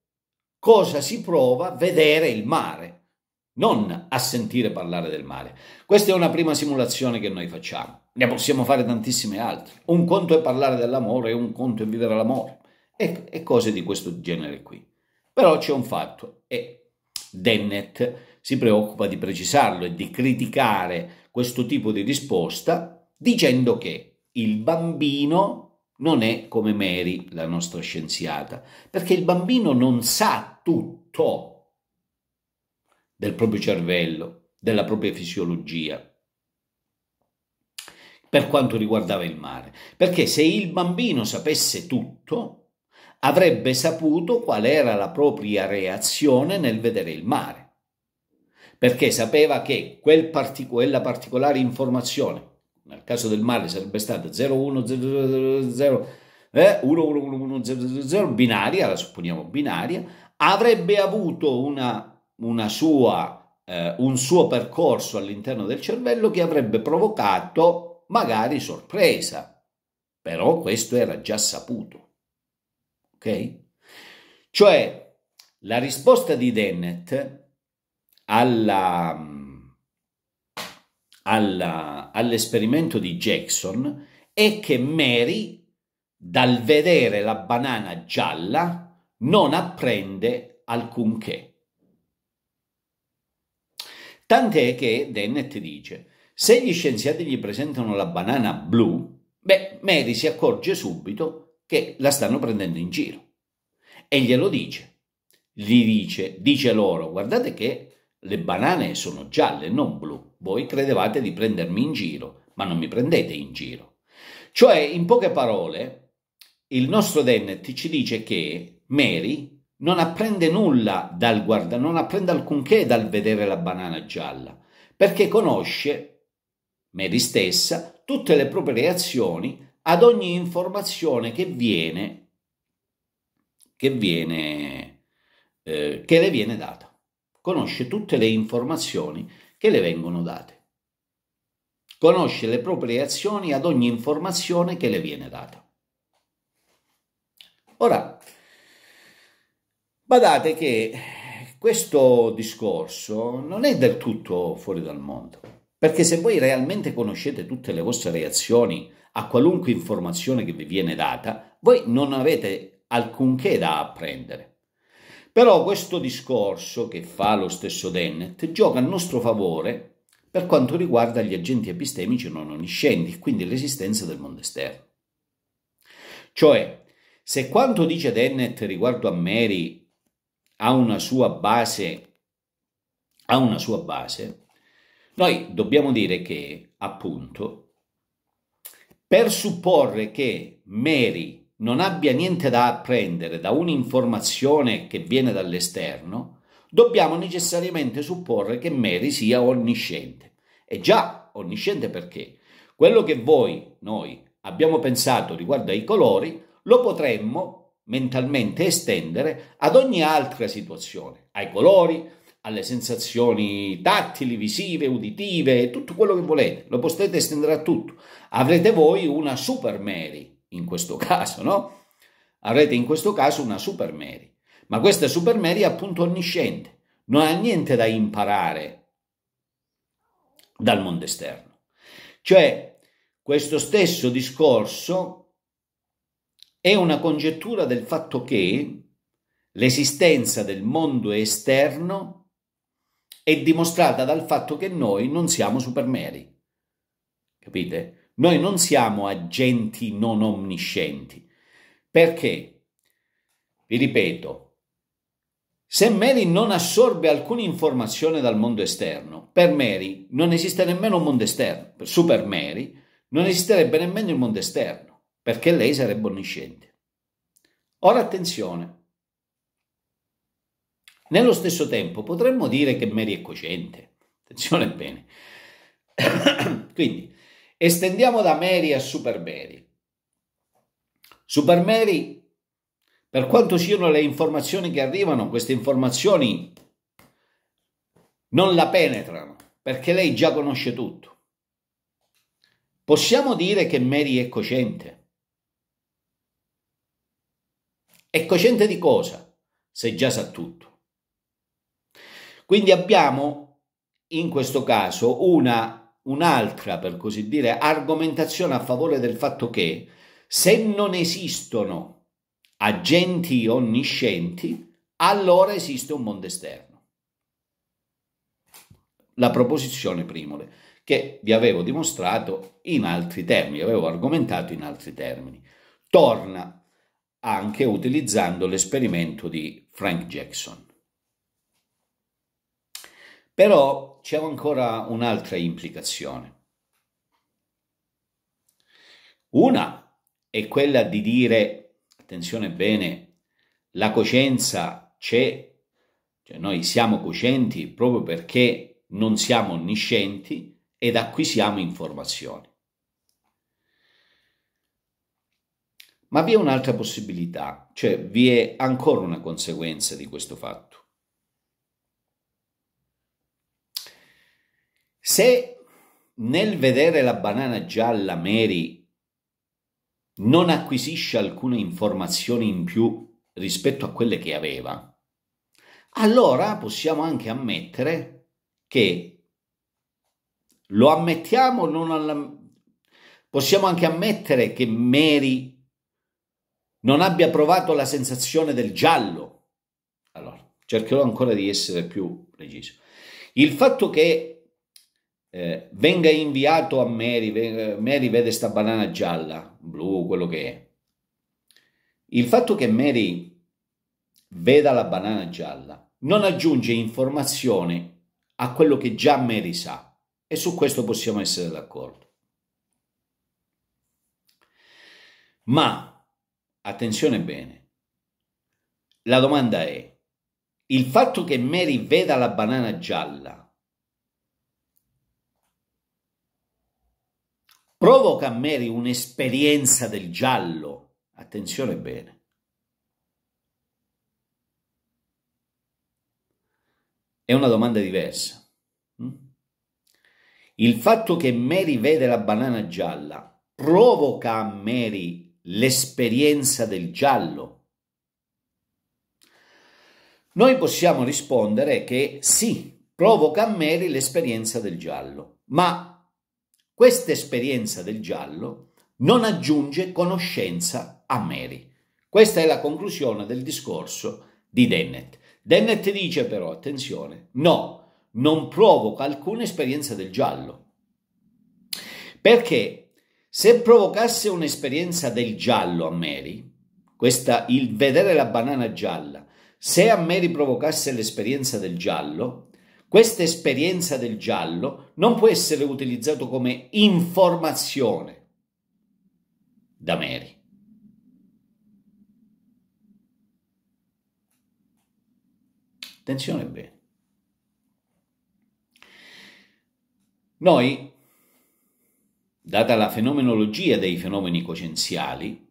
cosa si prova vedere il mare non a sentire parlare del male. Questa è una prima simulazione che noi facciamo, ne possiamo fare tantissime altre. Un conto è parlare dell'amore, un conto è vivere l'amore e, e cose di questo genere qui. Però c'è un fatto e Dennett si preoccupa di precisarlo e di criticare questo tipo di risposta dicendo che il bambino non è come Mary, la nostra scienziata, perché il bambino non sa tutto del proprio cervello, della propria fisiologia per quanto riguardava il mare, perché se il bambino sapesse tutto, avrebbe saputo qual era la propria reazione nel vedere il mare, perché sapeva che quel partic- quella particolare informazione, nel caso del mare sarebbe stata 0100, eh, binaria, la supponiamo binaria, avrebbe avuto una sua, eh, un suo percorso all'interno del cervello che avrebbe provocato magari sorpresa, però questo era già saputo. Ok? Cioè, la risposta di Dennett alla, alla, all'esperimento di Jackson è che Mary dal vedere la banana gialla non apprende alcunché. Tant'è che Dennett dice, se gli scienziati gli presentano la banana blu, beh, Mary si accorge subito che la stanno prendendo in giro. E glielo dice. Gli dice, dice loro, guardate che le banane sono gialle, non blu. Voi credevate di prendermi in giro, ma non mi prendete in giro. Cioè, in poche parole, il nostro Dennett ci dice che Mary non apprende nulla dal guardare, non apprende alcunché dal vedere la banana gialla, perché conosce, Mary stessa, tutte le proprie reazioni ad ogni informazione che viene, che viene, eh, che le viene data. Conosce tutte le informazioni che le vengono date. Conosce le proprie reazioni ad ogni informazione che le viene data. Ora, Badate che questo discorso non è del tutto fuori dal mondo, perché se voi realmente conoscete tutte le vostre reazioni a qualunque informazione che vi viene data, voi non avete alcunché da apprendere. Però questo discorso che fa lo stesso Dennett gioca a nostro favore per quanto riguarda gli agenti epistemici non onniscienti, quindi l'esistenza del mondo esterno. Cioè, se quanto dice Dennett riguardo a Mary ha una sua base, ha una sua base, noi dobbiamo dire che, appunto, per supporre che Mary non abbia niente da apprendere da un'informazione che viene dall'esterno, dobbiamo necessariamente supporre che Mary sia onnisciente. E già onnisciente perché? Quello che voi, noi, abbiamo pensato riguardo ai colori, lo potremmo mentalmente estendere ad ogni altra situazione, ai colori, alle sensazioni tattili, visive, uditive, tutto quello che volete, lo potete estendere a tutto. Avrete voi una super Mary in questo caso, no? Avrete in questo caso una super Mary, ma questa super Mary è appunto onnisciente, non ha niente da imparare dal mondo esterno. Cioè, questo stesso discorso è una congettura del fatto che l'esistenza del mondo esterno è dimostrata dal fatto che noi non siamo supermeri. Capite? Noi non siamo agenti non omniscienti. Perché? Vi ripeto, se Mary non assorbe alcuna informazione dal mondo esterno, per Mary non esiste nemmeno un mondo esterno, per Super Mary non esisterebbe nemmeno il mondo esterno perché lei sarebbe onnisciente. Ora attenzione. Nello stesso tempo potremmo dire che Mary è cocente. Attenzione bene. Quindi estendiamo da Mary a Super Mary. Super Mary, per quanto siano le informazioni che arrivano, queste informazioni non la penetrano perché lei già conosce tutto. Possiamo dire che Mary è cocente, È cosciente di cosa? Se già sa tutto. Quindi abbiamo in questo caso una, un'altra, per così dire, argomentazione a favore del fatto che se non esistono agenti onniscienti, allora esiste un mondo esterno. La proposizione primole, che vi avevo dimostrato in altri termini, avevo argomentato in altri termini. Torna anche utilizzando l'esperimento di Frank Jackson. Però c'è ancora un'altra implicazione. Una è quella di dire, attenzione bene, la coscienza c'è, cioè noi siamo coscienti proprio perché non siamo onniscienti ed acquisiamo informazioni. Ma vi è un'altra possibilità, cioè vi è ancora una conseguenza di questo fatto. Se nel vedere la banana gialla Mary non acquisisce alcune informazioni in più rispetto a quelle che aveva, allora possiamo anche ammettere che lo ammettiamo, non alla... possiamo anche ammettere che Mary non abbia provato la sensazione del giallo. Allora, cercherò ancora di essere più preciso. Il fatto che eh, venga inviato a Mary, Mary vede sta banana gialla, blu, quello che è. Il fatto che Mary veda la banana gialla non aggiunge informazione a quello che già Mary sa e su questo possiamo essere d'accordo. Ma Attenzione bene. La domanda è, il fatto che Mary veda la banana gialla provoca a Mary un'esperienza del giallo? Attenzione bene. È una domanda diversa. Mm? Il fatto che Mary vede la banana gialla provoca a Mary l'esperienza del giallo? Noi possiamo rispondere che sì, provoca a Mary l'esperienza del giallo, ma questa esperienza del giallo non aggiunge conoscenza a Mary. Questa è la conclusione del discorso di Dennett. Dennett dice però, attenzione, no, non provoca alcuna esperienza del giallo, perché se provocasse un'esperienza del giallo a Mary, questa, il vedere la banana gialla, se a Mary provocasse l'esperienza del giallo, questa esperienza del giallo non può essere utilizzata come informazione da Mary. Attenzione bene. Noi data la fenomenologia dei fenomeni coscienziali,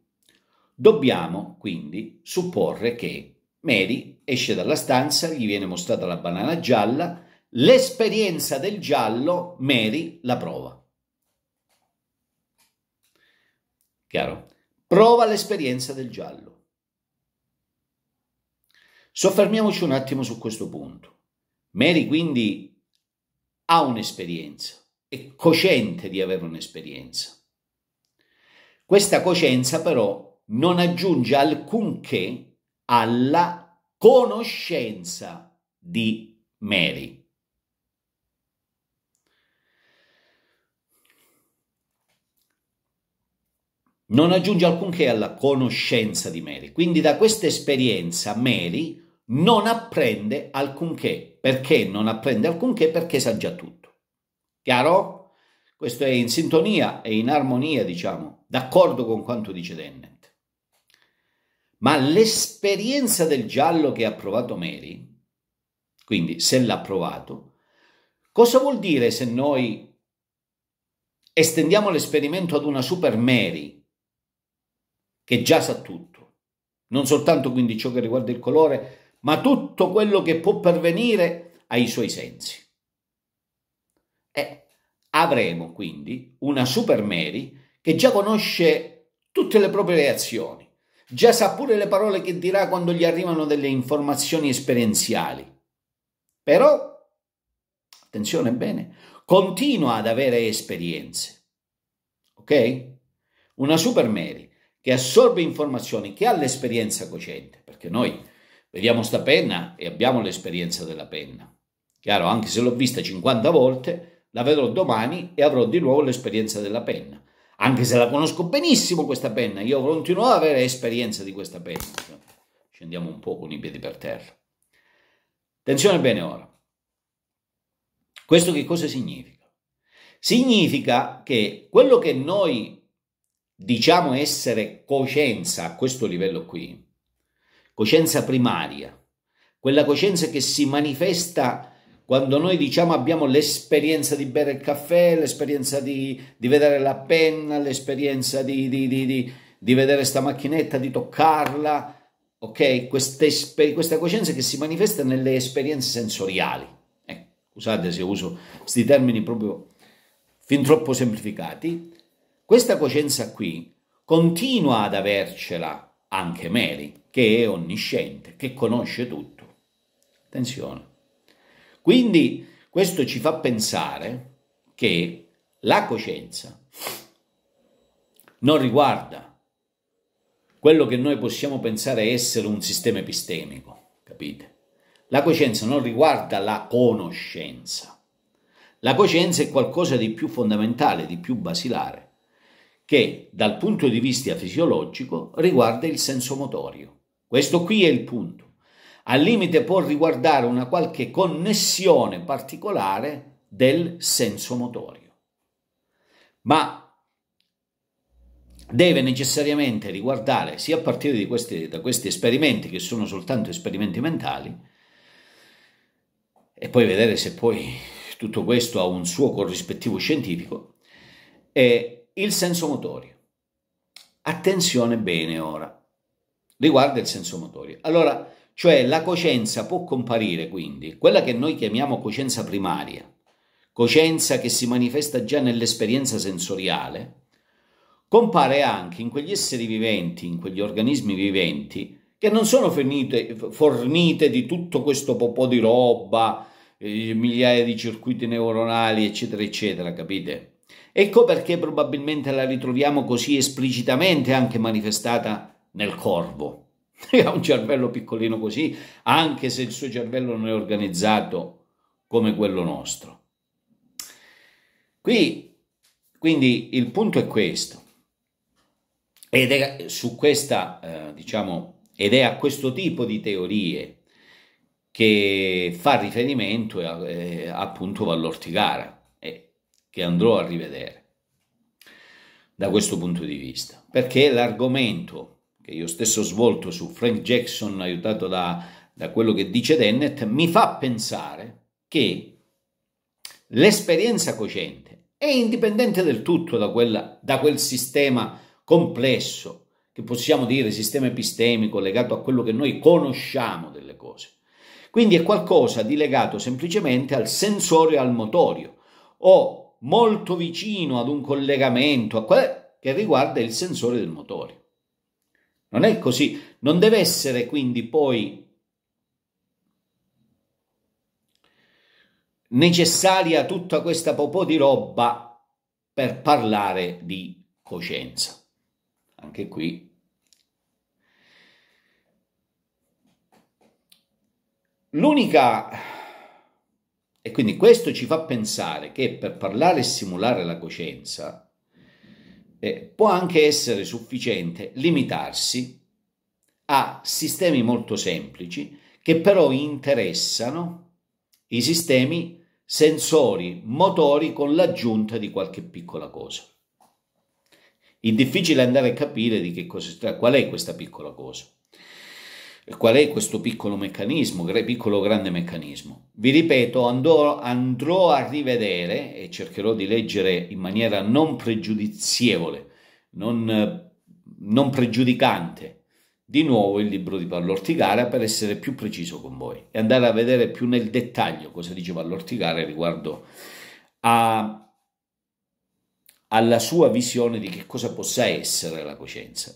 dobbiamo quindi supporre che Mary esce dalla stanza, gli viene mostrata la banana gialla, l'esperienza del giallo, Mary la prova. Chiaro? Prova l'esperienza del giallo. Soffermiamoci un attimo su questo punto. Mary quindi ha un'esperienza, è cosciente di avere un'esperienza. Questa coscienza però non aggiunge alcunché alla conoscenza di Mary. non aggiunge alcunché alla conoscenza di Mary. Quindi da questa esperienza Mary non apprende alcunché. Perché non apprende alcunché? Perché sa già tutto. Chiaro? Questo è in sintonia e in armonia, diciamo, d'accordo con quanto dice Dennett. Ma l'esperienza del giallo che ha provato Mary, quindi se l'ha provato, cosa vuol dire se noi estendiamo l'esperimento ad una super Mary che già sa tutto, non soltanto quindi ciò che riguarda il colore, ma tutto quello che può pervenire ai suoi sensi. Eh, avremo quindi una Super Mary che già conosce tutte le proprie reazioni, già sa pure le parole che dirà quando gli arrivano delle informazioni esperienziali. Però, attenzione bene, continua ad avere esperienze. Ok? Una Super Mary che assorbe informazioni, che ha l'esperienza cocente, perché noi vediamo sta penna e abbiamo l'esperienza della penna. Chiaro, anche se l'ho vista 50 volte, la vedrò domani e avrò di nuovo l'esperienza della penna. Anche se la conosco benissimo questa penna, io continuo ad avere esperienza di questa penna. Scendiamo un po' con i piedi per terra. Attenzione bene ora. Questo che cosa significa? Significa che quello che noi diciamo essere coscienza a questo livello qui, coscienza primaria, quella coscienza che si manifesta quando noi diciamo abbiamo l'esperienza di bere il caffè, l'esperienza di, di vedere la penna, l'esperienza di, di, di vedere sta macchinetta, di toccarla, ok? questa coscienza che si manifesta nelle esperienze sensoriali. Eh, scusate se uso questi termini proprio fin troppo semplificati. Questa coscienza qui continua ad avercela anche Mary, che è onnisciente, che conosce tutto. Attenzione. Quindi questo ci fa pensare che la coscienza non riguarda quello che noi possiamo pensare essere un sistema epistemico, capite? La coscienza non riguarda la conoscenza. La coscienza è qualcosa di più fondamentale, di più basilare, che dal punto di vista fisiologico riguarda il senso motorio. Questo qui è il punto al limite può riguardare una qualche connessione particolare del senso motorio, ma deve necessariamente riguardare, sia a partire questi, da questi esperimenti che sono soltanto esperimenti mentali, e poi vedere se poi tutto questo ha un suo corrispettivo scientifico, è il senso motorio. Attenzione bene ora, riguarda il senso motorio. Allora, cioè la coscienza può comparire quindi, quella che noi chiamiamo coscienza primaria, coscienza che si manifesta già nell'esperienza sensoriale, compare anche in quegli esseri viventi, in quegli organismi viventi, che non sono fornite, fornite di tutto questo popò di roba, eh, migliaia di circuiti neuronali, eccetera, eccetera, capite? Ecco perché probabilmente la ritroviamo così esplicitamente anche manifestata nel corvo. ha un cervello piccolino così, anche se il suo cervello non è organizzato come quello nostro. Qui, quindi il punto è questo, ed è, su questa, eh, diciamo, ed è a questo tipo di teorie che fa riferimento a, eh, appunto Vall'Ortigara, e eh, che andrò a rivedere da questo punto di vista, perché l'argomento che io stesso ho svolto su Frank Jackson, aiutato da, da quello che dice Dennett, mi fa pensare che l'esperienza cosciente è indipendente del tutto da, quella, da quel sistema complesso, che possiamo dire sistema epistemico, legato a quello che noi conosciamo delle cose. Quindi è qualcosa di legato semplicemente al sensorio e al motorio, o molto vicino ad un collegamento che riguarda il sensore del motore. Non è così, non deve essere quindi poi necessaria tutta questa popò di roba per parlare di coscienza. Anche qui l'unica e quindi questo ci fa pensare che per parlare e simulare la coscienza eh, può anche essere sufficiente limitarsi a sistemi molto semplici che però interessano i sistemi sensori motori con l'aggiunta di qualche piccola cosa. È difficile andare a capire di che cosa si tratta, qual è questa piccola cosa. Qual è questo piccolo meccanismo, piccolo grande meccanismo? Vi ripeto, andrò, andrò a rivedere e cercherò di leggere in maniera non pregiudizievole, non, non pregiudicante, di nuovo il libro di Paolo Ortigara per essere più preciso con voi e andare a vedere più nel dettaglio cosa dice Paolo Ortigara riguardo a alla sua visione di che cosa possa essere la coscienza.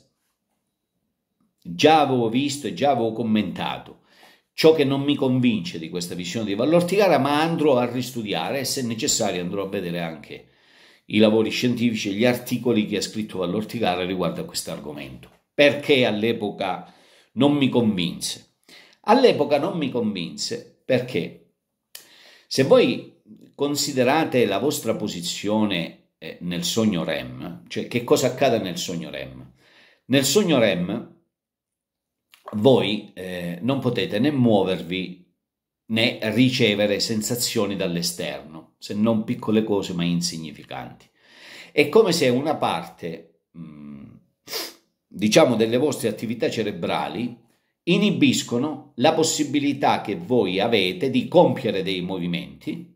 Già avevo visto e già avevo commentato ciò che non mi convince di questa visione di Vallortigara, ma andrò a ristudiare e se necessario andrò a vedere anche i lavori scientifici e gli articoli che ha scritto Vallortigara riguardo a questo argomento. Perché all'epoca non mi convinse? All'epoca non mi convinse perché se voi considerate la vostra posizione eh, nel sogno REM, cioè che cosa accade nel sogno REM? Nel sogno REM voi eh, non potete né muovervi né ricevere sensazioni dall'esterno, se non piccole cose ma insignificanti. È come se una parte, mm, diciamo, delle vostre attività cerebrali inibiscono la possibilità che voi avete di compiere dei movimenti,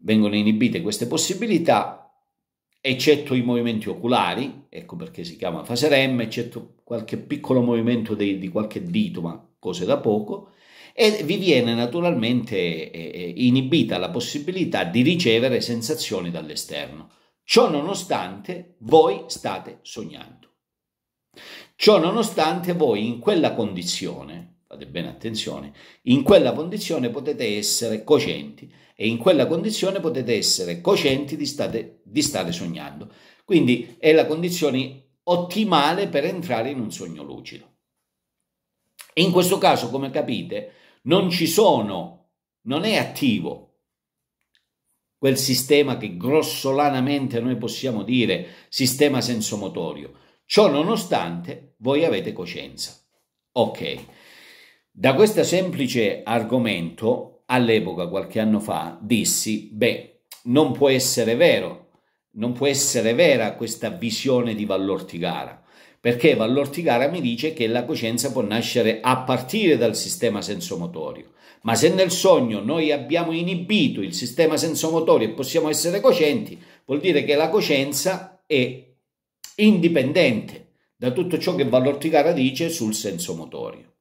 vengono inibite queste possibilità, eccetto i movimenti oculari, ecco perché si chiama fase Faserem, eccetto qualche piccolo movimento di, di qualche dito, ma cose da poco, e vi viene naturalmente eh, eh, inibita la possibilità di ricevere sensazioni dall'esterno. Ciò nonostante voi state sognando. Ciò nonostante voi in quella condizione, fate bene attenzione, in quella condizione potete essere coscienti e in quella condizione potete essere coscienti di, state, di stare sognando. Quindi è la condizione ottimale per entrare in un sogno lucido. In questo caso, come capite, non ci sono, non è attivo quel sistema che grossolanamente noi possiamo dire sistema sensomotorio. Ciò nonostante, voi avete coscienza. Ok. Da questo semplice argomento, all'epoca, qualche anno fa, dissi, beh, non può essere vero non può essere vera questa visione di Vallortigara, perché Vallortigara mi dice che la coscienza può nascere a partire dal sistema sensomotorio. Ma se nel sogno noi abbiamo inibito il sistema sensomotorio e possiamo essere coscienti, vuol dire che la coscienza è indipendente da tutto ciò che Vallortigara dice sul sensomotorio.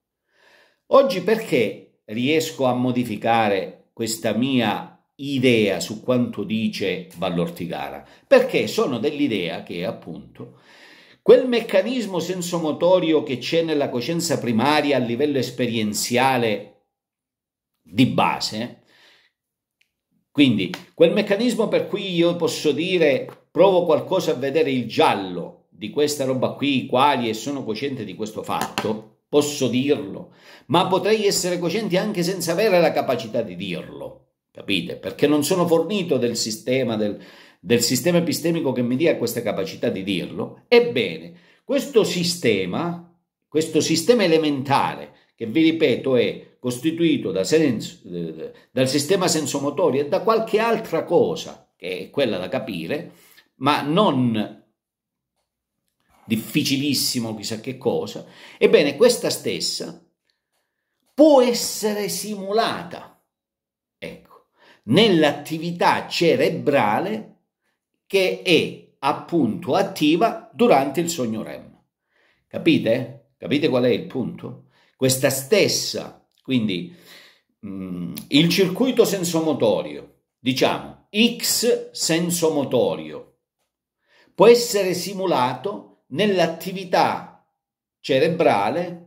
Oggi perché riesco a modificare questa mia idea su quanto dice Vallortigara, perché sono dell'idea che appunto quel meccanismo sensomotorio che c'è nella coscienza primaria a livello esperienziale di base, quindi quel meccanismo per cui io posso dire provo qualcosa a vedere il giallo di questa roba qui, quali e sono cosciente di questo fatto, posso dirlo, ma potrei essere cosciente anche senza avere la capacità di dirlo capite? Perché non sono fornito del sistema, del, del sistema epistemico che mi dia questa capacità di dirlo. Ebbene, questo sistema, questo sistema elementare, che vi ripeto è costituito da senso, eh, dal sistema sensomotorio e da qualche altra cosa, che è quella da capire, ma non difficilissimo chissà che cosa, ebbene questa stessa può essere simulata nell'attività cerebrale che è appunto attiva durante il sogno REM. Capite? Capite qual è il punto? Questa stessa, quindi mh, mm, il circuito sensomotorio, diciamo X sensomotorio, può essere simulato nell'attività cerebrale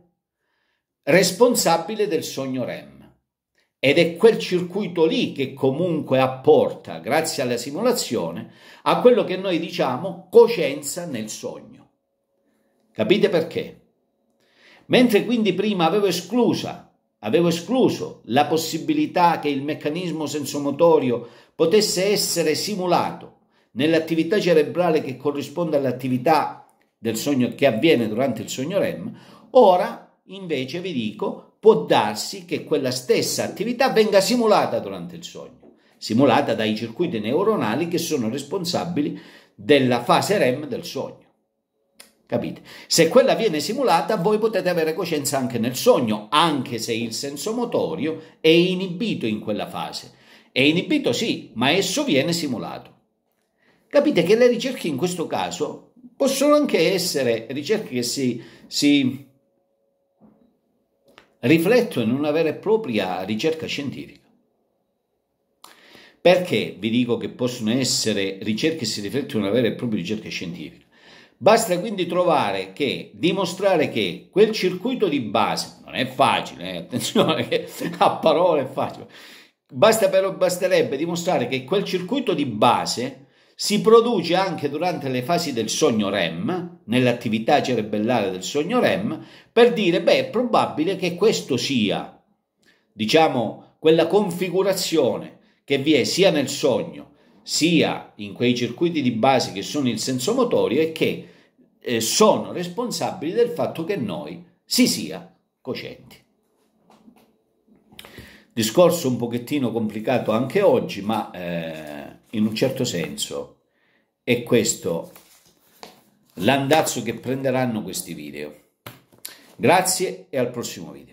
responsabile del sogno REM. Ed è quel circuito lì che comunque apporta, grazie alla simulazione, a quello che noi diciamo coscienza nel sogno. Capite perché? Mentre quindi prima avevo esclusa, avevo escluso la possibilità che il meccanismo sensomotorio potesse essere simulato nell'attività cerebrale che corrisponde all'attività del sogno che avviene durante il sogno REM, ora invece vi dico può darsi che quella stessa attività venga simulata durante il sogno, simulata dai circuiti neuronali che sono responsabili della fase REM del sogno. Capite? Se quella viene simulata, voi potete avere coscienza anche nel sogno, anche se il senso motorio è inibito in quella fase. È inibito sì, ma esso viene simulato. Capite che le ricerche in questo caso possono anche essere ricerche che si, si riflettono in una vera e propria ricerca scientifica. Perché vi dico che possono essere ricerche che si riflettono in una vera e propria ricerca scientifica? Basta quindi trovare che, dimostrare che quel circuito di base, non è facile, eh, attenzione che a parole è facile, basta però, basterebbe dimostrare che quel circuito di base si produce anche durante le fasi del sogno REM, nell'attività cerebellare del sogno REM, per dire, beh, è probabile che questo sia, diciamo, quella configurazione che vi è sia nel sogno, sia in quei circuiti di base che sono il senso motorio e che eh, sono responsabili del fatto che noi si sia coscienti. Discorso un pochettino complicato anche oggi, ma... Eh, in un certo senso è questo l'andazzo che prenderanno questi video. Grazie e al prossimo video.